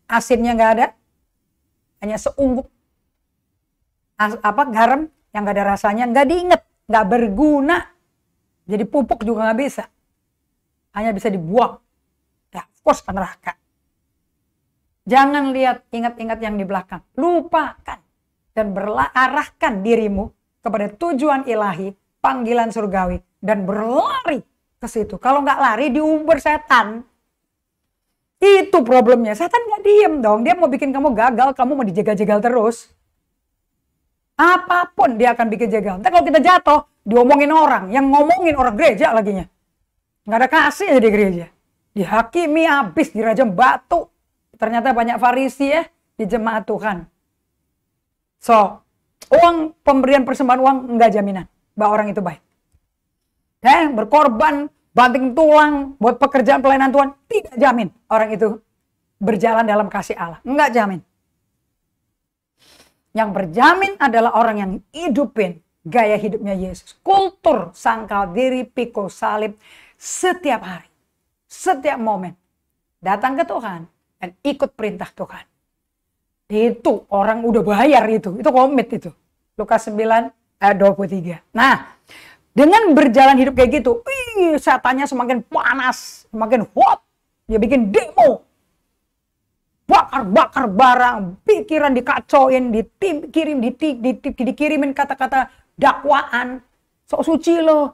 Asinnya nggak ada. Hanya seungguk. As, apa garam yang nggak ada rasanya nggak diinget, nggak berguna. Jadi pupuk juga nggak bisa hanya bisa dibuang. Ya, of course ke neraka. Jangan lihat ingat-ingat yang di belakang. Lupakan dan berarahkan dirimu kepada tujuan ilahi, panggilan surgawi, dan berlari ke situ. Kalau nggak lari diuber setan. Itu problemnya. Setan nggak diem dong. Dia mau bikin kamu gagal, kamu mau dijegal-jegal terus. Apapun dia akan bikin jegal. Ntar kalau kita jatuh, diomongin orang. Yang ngomongin orang gereja laginya nggak ada kasih aja di gereja dihakimi habis dirajam batu ternyata banyak farisi ya di jemaat Tuhan so uang pemberian persembahan uang nggak jaminan bahwa orang itu baik eh berkorban banting tulang buat pekerjaan pelayanan Tuhan tidak jamin orang itu berjalan dalam kasih Allah nggak jamin yang berjamin adalah orang yang hidupin gaya hidupnya Yesus. Kultur sangkal diri, pikul salib, setiap hari, setiap momen datang ke Tuhan dan ikut perintah Tuhan. Itu orang udah bayar itu, itu komit itu. Lukas 9 ayat 23. Nah, dengan berjalan hidup kayak gitu, wih, setannya semakin panas, semakin hot. Dia bikin demo. Bakar-bakar barang, pikiran dikacauin, ditim, kirim, ditik, ditip, dikirimin kata-kata dakwaan. Sok suci loh,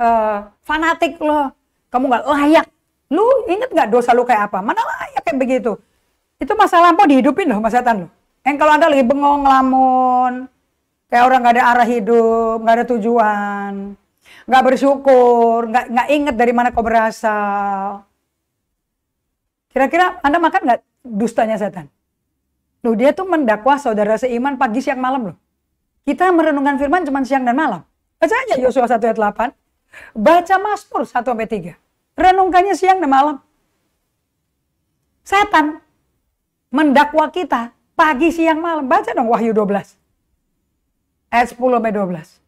uh, fanatik lo, kamu nggak layak. Lu inget nggak dosa lu kayak apa? Mana layak kayak begitu? Itu masa lampau dihidupin loh masa setan lo. Yang kalau anda lagi bengong, ngelamun, kayak orang nggak ada arah hidup, nggak ada tujuan, nggak bersyukur, nggak nggak inget dari mana kau berasal. Kira-kira anda makan nggak dustanya setan? lu dia tuh mendakwa saudara seiman pagi siang malam loh. Kita merenungkan firman cuma siang dan malam. Baca aja Yosua 1 ayat 8. Baca Mazmur 1 sampai 3. Renungkannya siang dan malam. Setan mendakwa kita pagi, siang, malam. Baca dong Wahyu 12. Ayat 10 sampai 12.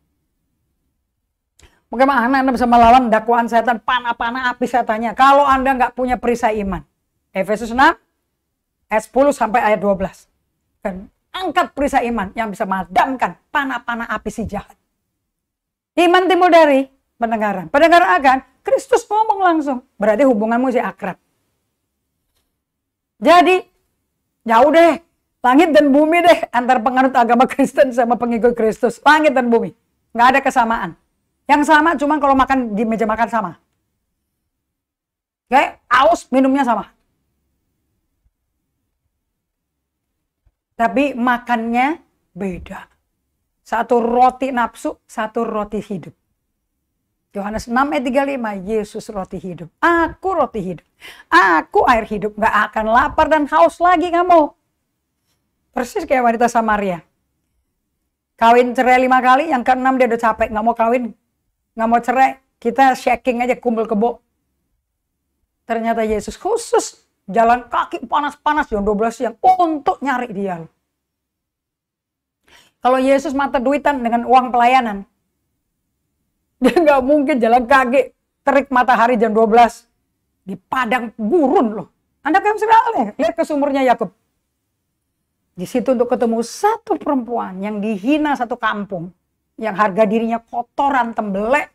Mungkin anak-anak bisa melawan dakwaan setan, panah-panah api setannya. Kalau Anda nggak punya perisai iman. Efesus 6, ayat 10 sampai ayat 12. Dan angkat perisai iman yang bisa memadamkan panah-panah api si jahat. Iman timbul dari pendengaran. Pendengaran akan, Kristus ngomong langsung. Berarti hubunganmu si akrab. Jadi, jauh deh. Langit dan bumi deh antar penganut agama Kristen sama pengikut Kristus. Langit dan bumi. Nggak ada kesamaan. Yang sama cuma kalau makan di meja makan sama. Oke, aus minumnya sama. Tapi makannya beda. Satu roti nafsu, satu roti hidup. Yohanes 6 ayat 35, Yesus roti hidup. Aku roti hidup. Aku air hidup. Gak akan lapar dan haus lagi kamu. Persis kayak wanita Samaria. Kawin cerai lima kali, yang keenam dia udah capek. Gak mau kawin, gak mau cerai. Kita shaking aja, kumpul kebo. Ternyata Yesus khusus jalan kaki panas-panas jam 12 siang untuk nyari dia. Kalau Yesus mata duitan dengan uang pelayanan, Dia nggak mungkin jalan kaki terik matahari jam 12 di padang gurun loh. Anda kayak Israel lihat ke sumurnya Yakub. Di situ untuk ketemu satu perempuan yang dihina satu kampung, yang harga dirinya kotoran, tembelek,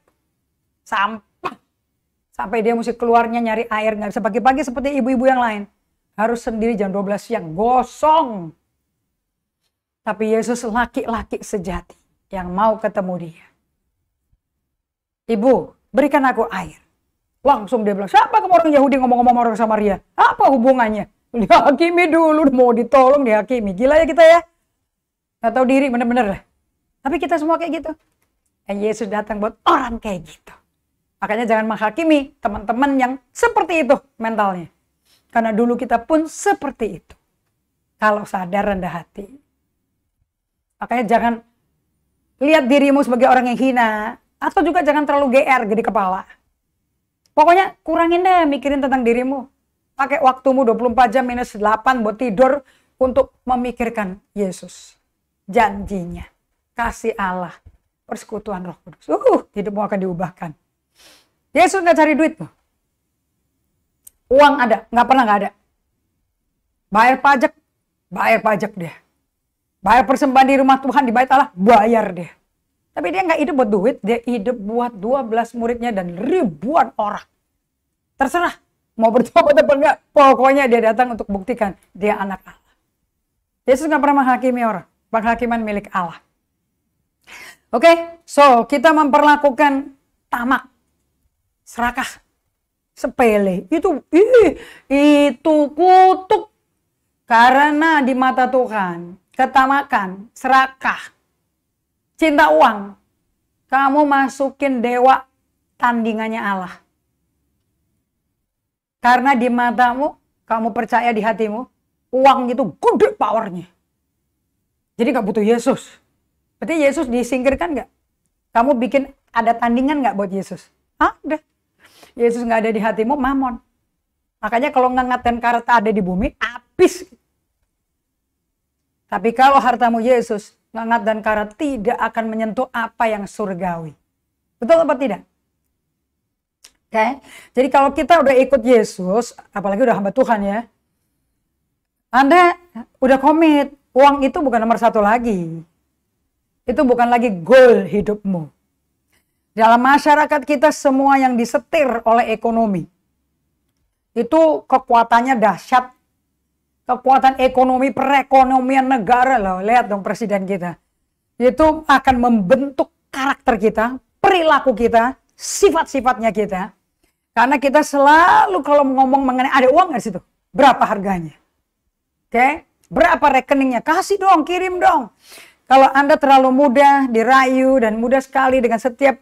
sampah. Sampai dia mesti keluarnya nyari air, nggak bisa pagi-pagi seperti ibu-ibu yang lain. Harus sendiri jam 12 siang, gosong. Tapi Yesus laki-laki sejati yang mau ketemu dia. Ibu, berikan aku air. Langsung dia bilang, siapa kamu orang Yahudi ngomong-ngomong orang Samaria? Apa hubungannya? Dihakimi dulu, mau ditolong dihakimi. Gila ya kita ya. Gak tahu diri, bener-bener lah. Tapi kita semua kayak gitu. Dan Yesus datang buat orang kayak gitu. Makanya jangan menghakimi teman-teman yang seperti itu mentalnya. Karena dulu kita pun seperti itu. Kalau sadar rendah hati. Makanya jangan lihat dirimu sebagai orang yang hina. Atau juga jangan terlalu GR gede kepala. Pokoknya kurangin deh mikirin tentang dirimu. Pakai waktumu 24 jam minus 8 buat tidur untuk memikirkan Yesus. Janjinya. Kasih Allah. Persekutuan roh kudus. Uh, hidupmu akan diubahkan. Yesus nggak cari duit loh. Uang ada, Gak pernah gak ada. Bayar pajak, bayar pajak deh Bayar persembahan di rumah Tuhan, di bait Allah, bayar deh tapi dia nggak hidup buat duit, dia hidup buat 12 muridnya dan ribuan orang. Terserah mau bertobat atau enggak, pokoknya dia datang untuk buktikan dia anak Allah. Yesus nggak pernah menghakimi orang, penghakiman milik Allah. Oke, okay? so kita memperlakukan tamak, serakah, sepele. Itu ih, itu kutuk. Karena di mata Tuhan, ketamakan, serakah, cinta uang, kamu masukin dewa tandingannya Allah. Karena di matamu, kamu percaya di hatimu, uang itu gede powernya. Jadi gak butuh Yesus. Berarti Yesus disingkirkan gak? Kamu bikin ada tandingan gak buat Yesus? Ada. Yesus gak ada di hatimu, mamon. Makanya kalau ngengat karta ada di bumi, habis. Tapi kalau hartamu Yesus, Langat dan karat tidak akan menyentuh apa yang surgawi. Betul apa tidak? Oke. Okay? Jadi kalau kita udah ikut Yesus, apalagi udah hamba Tuhan ya. Anda udah komit, uang itu bukan nomor satu lagi. Itu bukan lagi goal hidupmu. Dalam masyarakat kita semua yang disetir oleh ekonomi, itu kekuatannya dahsyat kekuatan ekonomi perekonomian negara loh. Lihat dong presiden kita. Itu akan membentuk karakter kita, perilaku kita, sifat-sifatnya kita. Karena kita selalu kalau ngomong mengenai ada uang nggak di situ? Berapa harganya? Oke? Okay? Berapa rekeningnya? Kasih dong, kirim dong. Kalau Anda terlalu mudah dirayu dan mudah sekali dengan setiap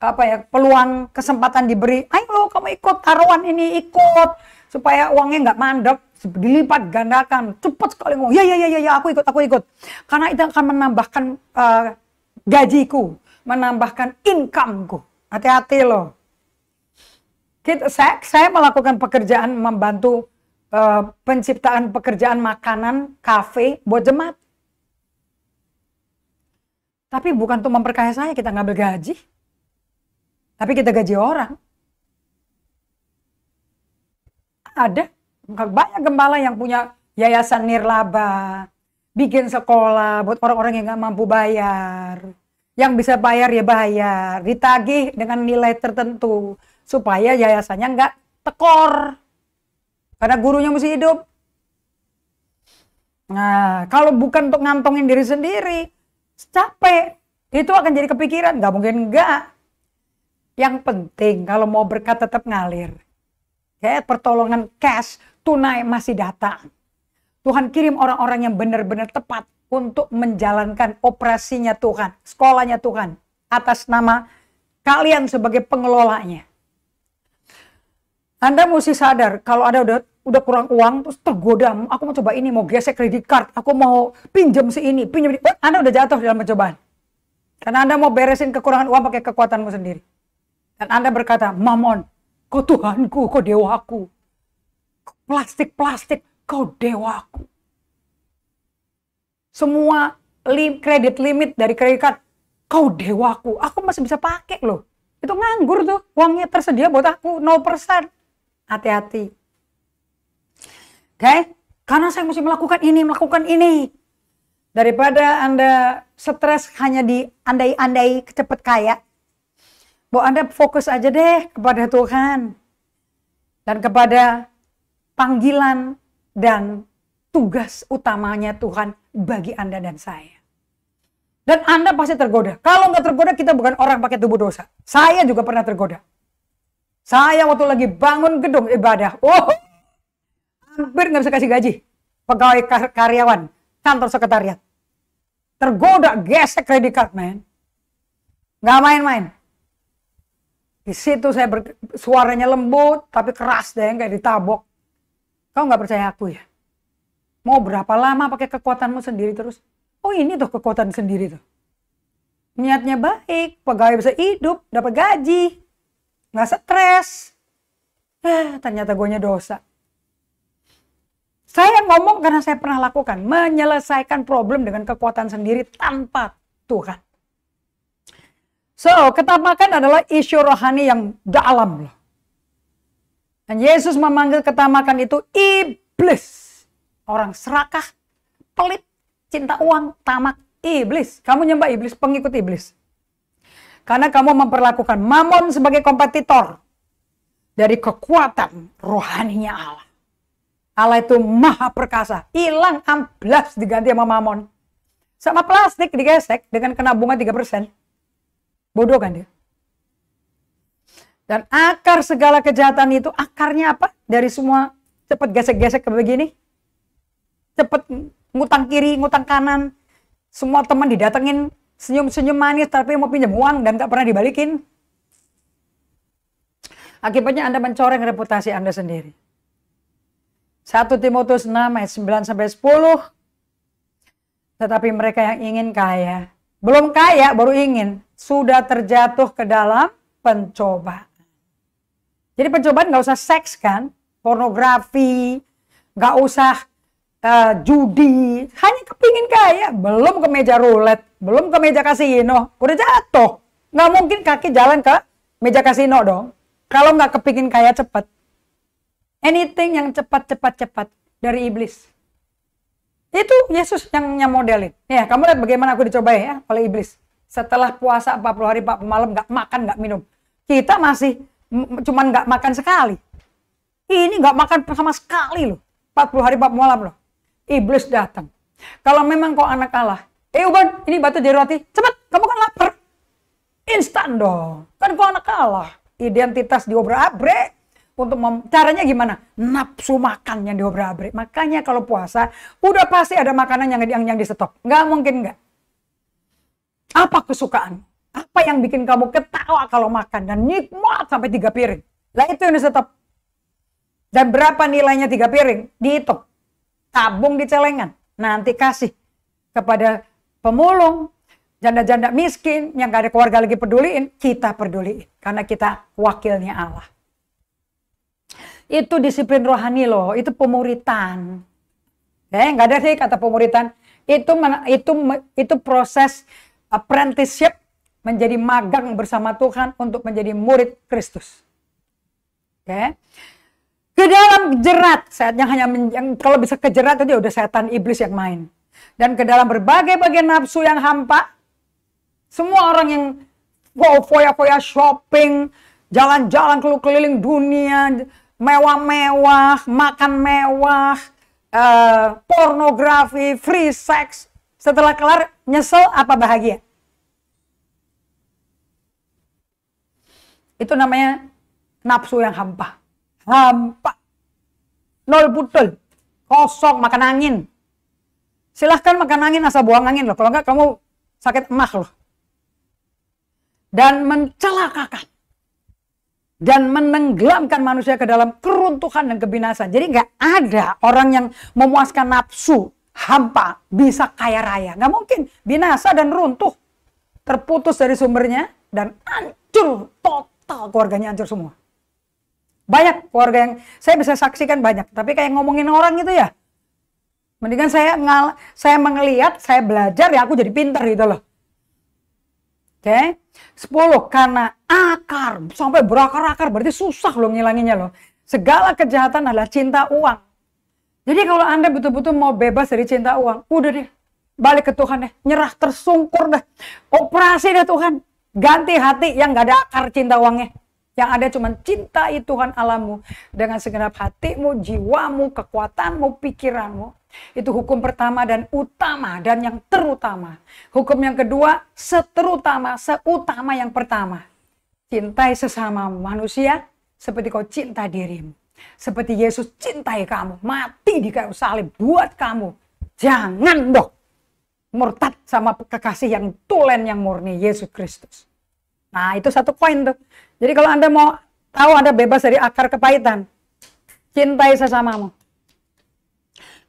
apa ya peluang kesempatan diberi, ayo kamu ikut taruhan ini ikut supaya uangnya nggak mandek dilipat gandakan cepat sekali ngomong ya, ya ya ya ya aku ikut aku ikut karena itu akan menambahkan uh, gajiku menambahkan incomeku hati-hati loh kita saya saya melakukan pekerjaan membantu uh, penciptaan pekerjaan makanan kafe buat jemaat tapi bukan untuk memperkaya saya kita ngambil gaji tapi kita gaji orang ada banyak gembala yang punya yayasan nirlaba, bikin sekolah buat orang-orang yang nggak mampu bayar. Yang bisa bayar ya bayar, ditagih dengan nilai tertentu supaya yayasannya nggak tekor. Karena gurunya mesti hidup. Nah, kalau bukan untuk ngantongin diri sendiri, capek. Itu akan jadi kepikiran, nggak mungkin nggak. Yang penting kalau mau berkat tetap ngalir. Ya, pertolongan cash tunai masih datang. Tuhan kirim orang-orang yang benar-benar tepat untuk menjalankan operasinya Tuhan, sekolahnya Tuhan, atas nama kalian sebagai pengelolanya. Anda mesti sadar kalau ada udah udah kurang uang terus tergoda, aku mau coba ini, mau gesek kredit card, aku mau pinjam si ini, pinjam ini. Anda udah jatuh dalam percobaan Karena Anda mau beresin kekurangan uang pakai kekuatanmu sendiri. Dan Anda berkata, Mamon, kau Tuhanku, kau Dewaku plastik-plastik, kau dewaku. Semua lim, kredit limit dari kredit card, kau dewaku. Aku masih bisa pakai loh. Itu nganggur tuh, uangnya tersedia buat aku 0%. Hati-hati. Oke, okay? karena saya mesti melakukan ini, melakukan ini. Daripada Anda stres hanya di andai-andai kecepat kaya, bahwa Anda fokus aja deh kepada Tuhan dan kepada panggilan dan tugas utamanya Tuhan bagi Anda dan saya. Dan Anda pasti tergoda. Kalau nggak tergoda, kita bukan orang pakai tubuh dosa. Saya juga pernah tergoda. Saya waktu lagi bangun gedung ibadah, oh, hampir nggak bisa kasih gaji. Pegawai karyawan, kantor sekretariat. Tergoda gesek kredit card, man. Nggak main-main. Di situ saya suaranya lembut, tapi keras deh, kayak ditabok. Kau nggak percaya aku ya? Mau berapa lama pakai kekuatanmu sendiri terus? Oh ini tuh kekuatan sendiri tuh. Niatnya baik, pegawai bisa hidup, dapat gaji, nggak stres. Eh, ternyata gonya dosa. Saya ngomong karena saya pernah lakukan, menyelesaikan problem dengan kekuatan sendiri tanpa Tuhan. So, ketamakan adalah isu rohani yang dalam loh. Dan Yesus memanggil ketamakan itu iblis. Orang serakah, pelit, cinta uang, tamak, iblis. Kamu nyembah iblis, pengikut iblis. Karena kamu memperlakukan mamon sebagai kompetitor dari kekuatan rohaninya Allah. Allah itu maha perkasa. Hilang amblas diganti sama mamon. Sama plastik digesek dengan kena bunga 3%. Bodoh kan dia? Dan akar segala kejahatan itu akarnya apa? Dari semua cepat gesek-gesek ke begini. Cepat ngutang kiri, ngutang kanan. Semua teman didatengin, senyum-senyum manis tapi mau pinjam uang dan gak pernah dibalikin. Akibatnya Anda mencoreng reputasi Anda sendiri. 1 timotus 6 ayat 9 sampai 10. Tetapi mereka yang ingin kaya, belum kaya baru ingin, sudah terjatuh ke dalam pencobaan. Jadi percobaan nggak usah seks kan, pornografi, nggak usah uh, judi, hanya kepingin kaya, belum ke meja roulette, belum ke meja kasino, udah jatuh. Nggak mungkin kaki jalan ke meja kasino dong. Kalau nggak kepingin kaya cepat. Anything yang cepat-cepat-cepat dari iblis. Itu Yesus yang, yang modelin. Ya, kamu lihat bagaimana aku dicoba ya oleh iblis. Setelah puasa 40 hari 40 malam nggak makan nggak minum. Kita masih cuman nggak makan sekali. Ini nggak makan sama sekali loh. 40 hari 40 malam loh. Iblis datang. Kalau memang kau anak Allah, eh Uban, ini batu jadi roti. Cepat, kamu kan lapar. Instan dong. Kan kau anak Allah. Identitas diobrak abre. untuk mem- caranya gimana? Nafsu makan yang diobrak abre. Makanya kalau puasa, udah pasti ada makanan yang yang, yang di stop. Nggak mungkin nggak. Apa kesukaan? Apa yang bikin kamu ketawa kalau makan dan nikmat sampai tiga piring? Lah itu yang disetop. Dan berapa nilainya tiga piring? Dihitung. Tabung di celengan. Nanti kasih kepada pemulung, janda-janda miskin yang gak ada keluarga lagi peduliin, kita peduliin. Karena kita wakilnya Allah. Itu disiplin rohani loh, itu pemuritan. eh gak ada sih kata pemuritan. Itu itu itu proses uh, apprenticeship menjadi magang bersama Tuhan untuk menjadi murid Kristus. Oke. Okay? Ke dalam jerat, saatnya hanya men, yang, kalau bisa kejerat jerat itu udah setan iblis yang main. Dan ke dalam berbagai bagai nafsu yang hampa, semua orang yang foya-foya shopping, jalan-jalan keliling dunia, mewah-mewah, makan mewah, uh, pornografi, free sex. Setelah kelar, nyesel apa bahagia? Itu namanya nafsu yang hampa. Hampa. Nol putul. Kosong, makan angin. Silahkan makan angin asal buang angin loh. Kalau enggak kamu sakit emak loh. Dan mencelakakan. Dan menenggelamkan manusia ke dalam keruntuhan dan kebinasaan. Jadi nggak ada orang yang memuaskan nafsu hampa bisa kaya raya. Nggak mungkin binasa dan runtuh. Terputus dari sumbernya dan hancur total total keluarganya hancur semua. Banyak keluarga yang saya bisa saksikan banyak, tapi kayak ngomongin orang gitu ya. Mendingan saya ngal, saya melihat, saya belajar ya aku jadi pinter gitu loh. Oke. Okay? 10 karena akar sampai berakar-akar berarti susah loh ngilanginya loh. Segala kejahatan adalah cinta uang. Jadi kalau Anda betul-betul mau bebas dari cinta uang, udah deh balik ke Tuhan deh, nyerah tersungkur deh. Operasi deh Tuhan. Ganti hati yang gak ada akar cinta uangnya. Yang ada cuma cintai Tuhan alammu dengan segenap hatimu, jiwamu, kekuatanmu, pikiranmu. Itu hukum pertama dan utama dan yang terutama. Hukum yang kedua seterutama, seutama yang pertama. Cintai sesama manusia seperti kau cinta dirimu. Seperti Yesus cintai kamu, mati di kayu salib buat kamu. Jangan dong murtad sama kekasih yang tulen yang murni Yesus Kristus. Nah, itu satu poin tuh. Jadi kalau Anda mau tahu Anda bebas dari akar kepahitan, cintai sesamamu.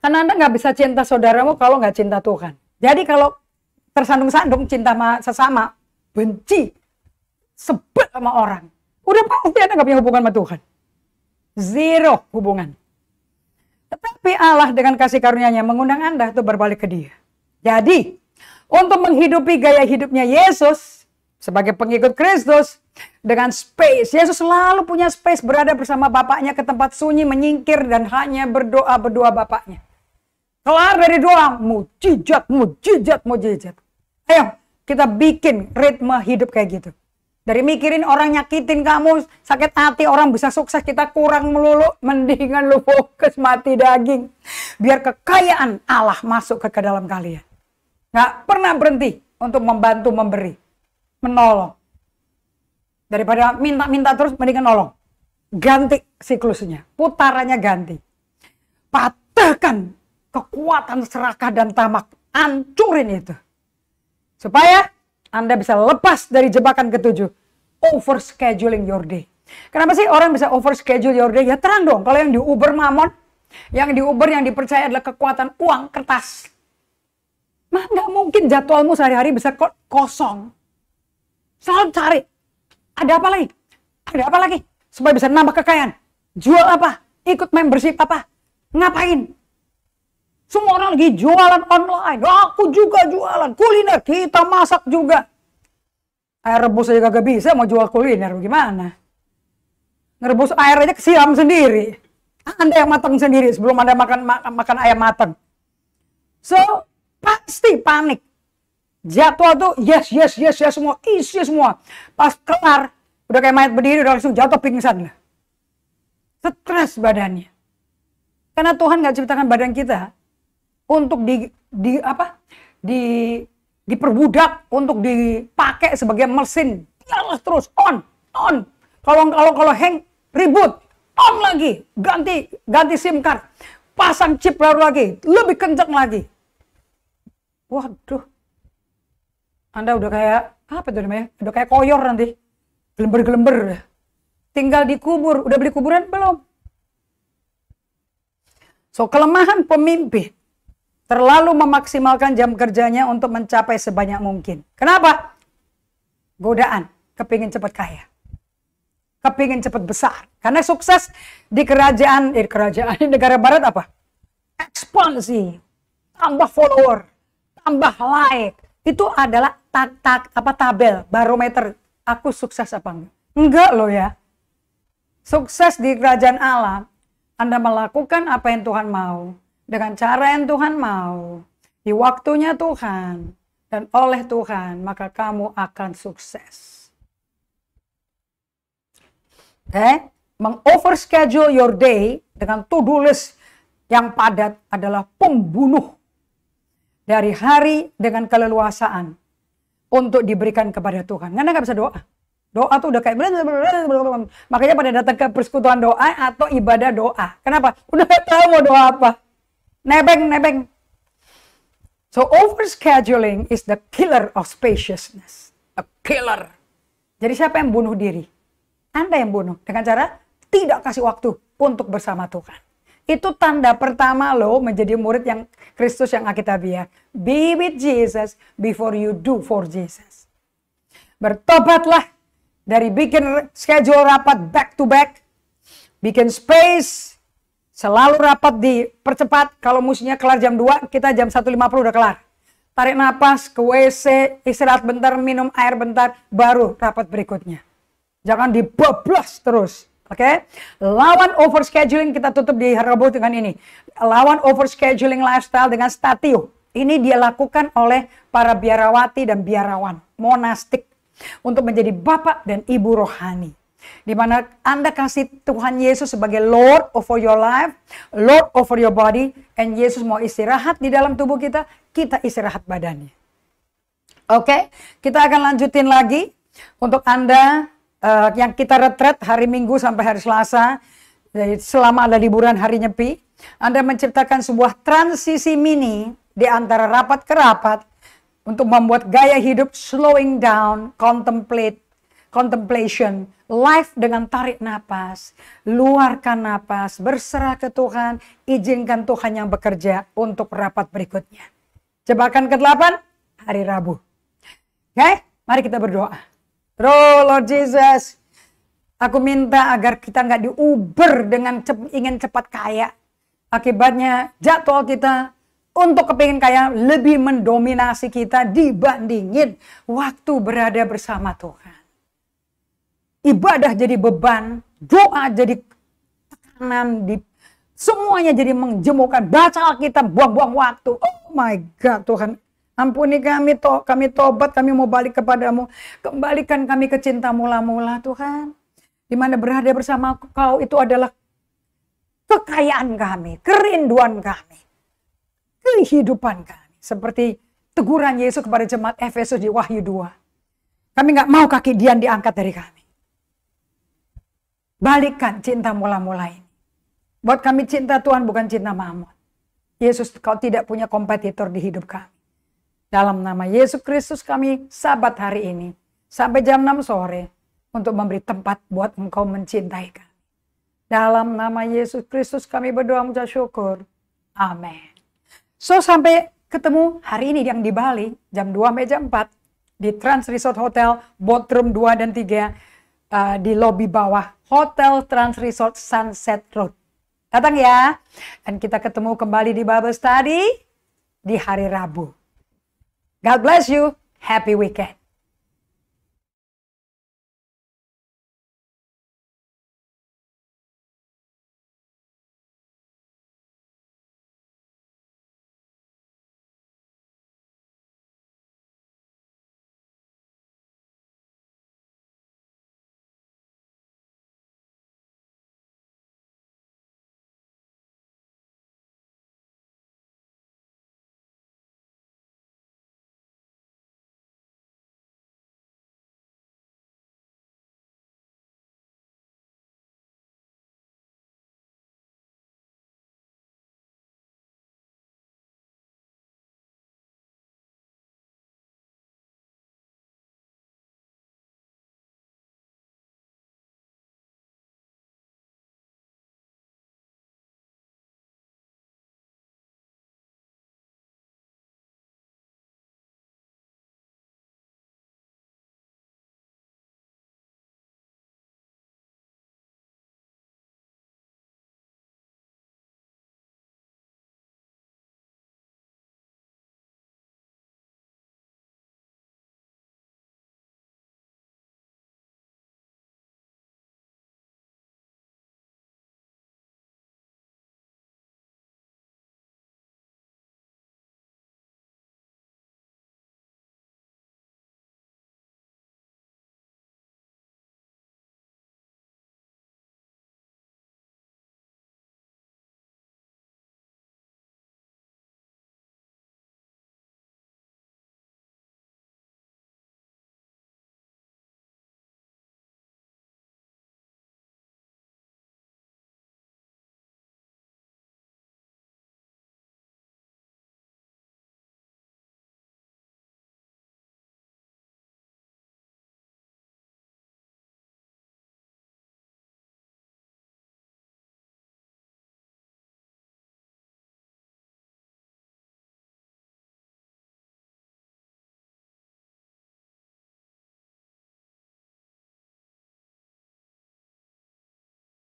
Karena Anda nggak bisa cinta saudaramu kalau nggak cinta Tuhan. Jadi kalau tersandung-sandung cinta sama sesama, benci, sebut sama orang, udah pasti Anda nggak punya hubungan sama Tuhan. Zero hubungan. Tetapi Allah dengan kasih karunia-Nya mengundang Anda untuk berbalik ke Dia. Jadi, untuk menghidupi gaya hidupnya Yesus sebagai pengikut Kristus dengan space. Yesus selalu punya space berada bersama Bapaknya ke tempat sunyi, menyingkir dan hanya berdoa berdoa Bapaknya. Kelar dari doa, mujizat, mujizat, mujizat. Ayo, kita bikin ritme hidup kayak gitu. Dari mikirin orang nyakitin kamu, sakit hati orang bisa sukses, kita kurang melulu, mendingan lu fokus mati daging. Biar kekayaan Allah masuk ke, ke dalam kalian. Nggak pernah berhenti untuk membantu memberi, menolong. Daripada minta-minta terus, mendingan nolong. Ganti siklusnya, putarannya ganti. Patahkan kekuatan serakah dan tamak. Ancurin itu. Supaya Anda bisa lepas dari jebakan ketujuh. Over scheduling your day. Kenapa sih orang bisa over schedule your day? Ya terang dong, kalau yang di Uber mamon, yang di Uber yang dipercaya adalah kekuatan uang kertas. Mah nggak mungkin jadwalmu sehari-hari bisa kosong. Selalu cari. Ada apa lagi? Ada apa lagi? Supaya bisa nambah kekayaan. Jual apa? Ikut membership apa? Ngapain? Semua orang lagi jualan online. Aku juga jualan kuliner. Kita masak juga. Air rebus aja gak bisa mau jual kuliner. Gimana? Ngerebus air aja kesiram sendiri. Anda yang matang sendiri sebelum Anda makan makan ayam matang. So, pasti panik. Jatuh tuh yes, yes, yes, yes semua, isi semua. Pas kelar, udah kayak mayat berdiri, udah langsung jatuh pingsan. Stres badannya. Karena Tuhan nggak ciptakan badan kita untuk di, di apa? Di diperbudak untuk dipakai sebagai mesin. Terus terus on, on. Kalau kalau kalau hang ribut, on lagi, ganti ganti SIM card, pasang chip baru lagi, lebih kenceng lagi waduh anda udah kayak apa tuh namanya udah kayak koyor nanti gelember-gelember tinggal dikubur udah beli kuburan belum so kelemahan pemimpin terlalu memaksimalkan jam kerjanya untuk mencapai sebanyak mungkin kenapa godaan kepingin cepat kaya kepingin cepat besar karena sukses di kerajaan eh, kerajaan di negara barat apa ekspansi tambah follower tambah like itu adalah tak tak apa tabel barometer aku sukses apa enggak enggak loh ya sukses di kerajaan Allah anda melakukan apa yang Tuhan mau dengan cara yang Tuhan mau di waktunya Tuhan dan oleh Tuhan maka kamu akan sukses oke eh, okay? mengoverschedule your day dengan to-do list yang padat adalah pembunuh dari hari dengan keleluasaan untuk diberikan kepada Tuhan. Karena nggak bisa doa. Doa tuh udah kayak makanya pada datang ke persekutuan doa atau ibadah doa. Kenapa? Udah gak tahu mau doa apa. Nebeng, nebeng. So overscheduling is the killer of spaciousness. A killer. Jadi siapa yang bunuh diri? Anda yang bunuh dengan cara tidak kasih waktu untuk bersama Tuhan. Itu tanda pertama lo menjadi murid yang Kristus yang Alkitabiah. Be with Jesus before you do for Jesus. Bertobatlah dari bikin schedule rapat back to back, bikin space, selalu rapat dipercepat. Kalau musuhnya kelar jam 2, kita jam 1.50 udah kelar. Tarik nafas ke WC, istirahat bentar, minum air bentar, baru rapat berikutnya. Jangan diboblos terus. Oke, okay? lawan over scheduling kita tutup di Rabu dengan ini. Lawan over scheduling lifestyle dengan statio. Ini dia lakukan oleh para biarawati dan biarawan monastik untuk menjadi bapak dan ibu rohani. Di mana Anda kasih Tuhan Yesus sebagai Lord over your life, Lord over your body, and Yesus mau istirahat di dalam tubuh kita, kita istirahat badannya. Oke, okay? kita akan lanjutin lagi untuk Anda uh, yang kita retret hari Minggu sampai hari Selasa, selama ada liburan hari nyepi, Anda menciptakan sebuah transisi mini di antara rapat ke rapat untuk membuat gaya hidup slowing down, contemplate, contemplation, life dengan tarik napas, luarkan nafas, berserah ke Tuhan, izinkan Tuhan yang bekerja untuk rapat berikutnya. Jebakan ke-8, hari Rabu. Oke, okay? mari kita berdoa. Roh Lord Jesus, aku minta agar kita nggak diuber dengan cep, ingin cepat kaya. Akibatnya jadwal kita untuk kepingin kaya lebih mendominasi kita dibandingin waktu berada bersama Tuhan. Ibadah jadi beban, doa jadi tekanan, di, semuanya jadi menjemukan. Baca Alkitab, buang-buang waktu. Oh my God, Tuhan Ampuni kami, to kami tobat, kami mau balik kepadamu. Kembalikan kami ke cinta mula-mula Tuhan. Di mana berada bersama kau itu adalah kekayaan kami, kerinduan kami, kehidupan kami. Seperti teguran Yesus kepada jemaat Efesus di Wahyu 2. Kami nggak mau kaki Dian diangkat dari kami. balikan cinta mula-mula ini. Buat kami cinta Tuhan bukan cinta mamut. Yesus kau tidak punya kompetitor di hidup kami. Dalam nama Yesus Kristus kami sabat hari ini sampai jam 6 sore untuk memberi tempat buat engkau mencintai kami. Dalam nama Yesus Kristus kami berdoa mengucap syukur. Amin. So sampai ketemu hari ini yang di Bali jam 2 sampai jam 4 di Trans Resort Hotel room 2 dan 3 uh, eh, di lobi bawah Hotel Trans Resort Sunset Road. Datang ya. Dan kita ketemu kembali di Bible Study di hari Rabu. God bless you. Happy weekend.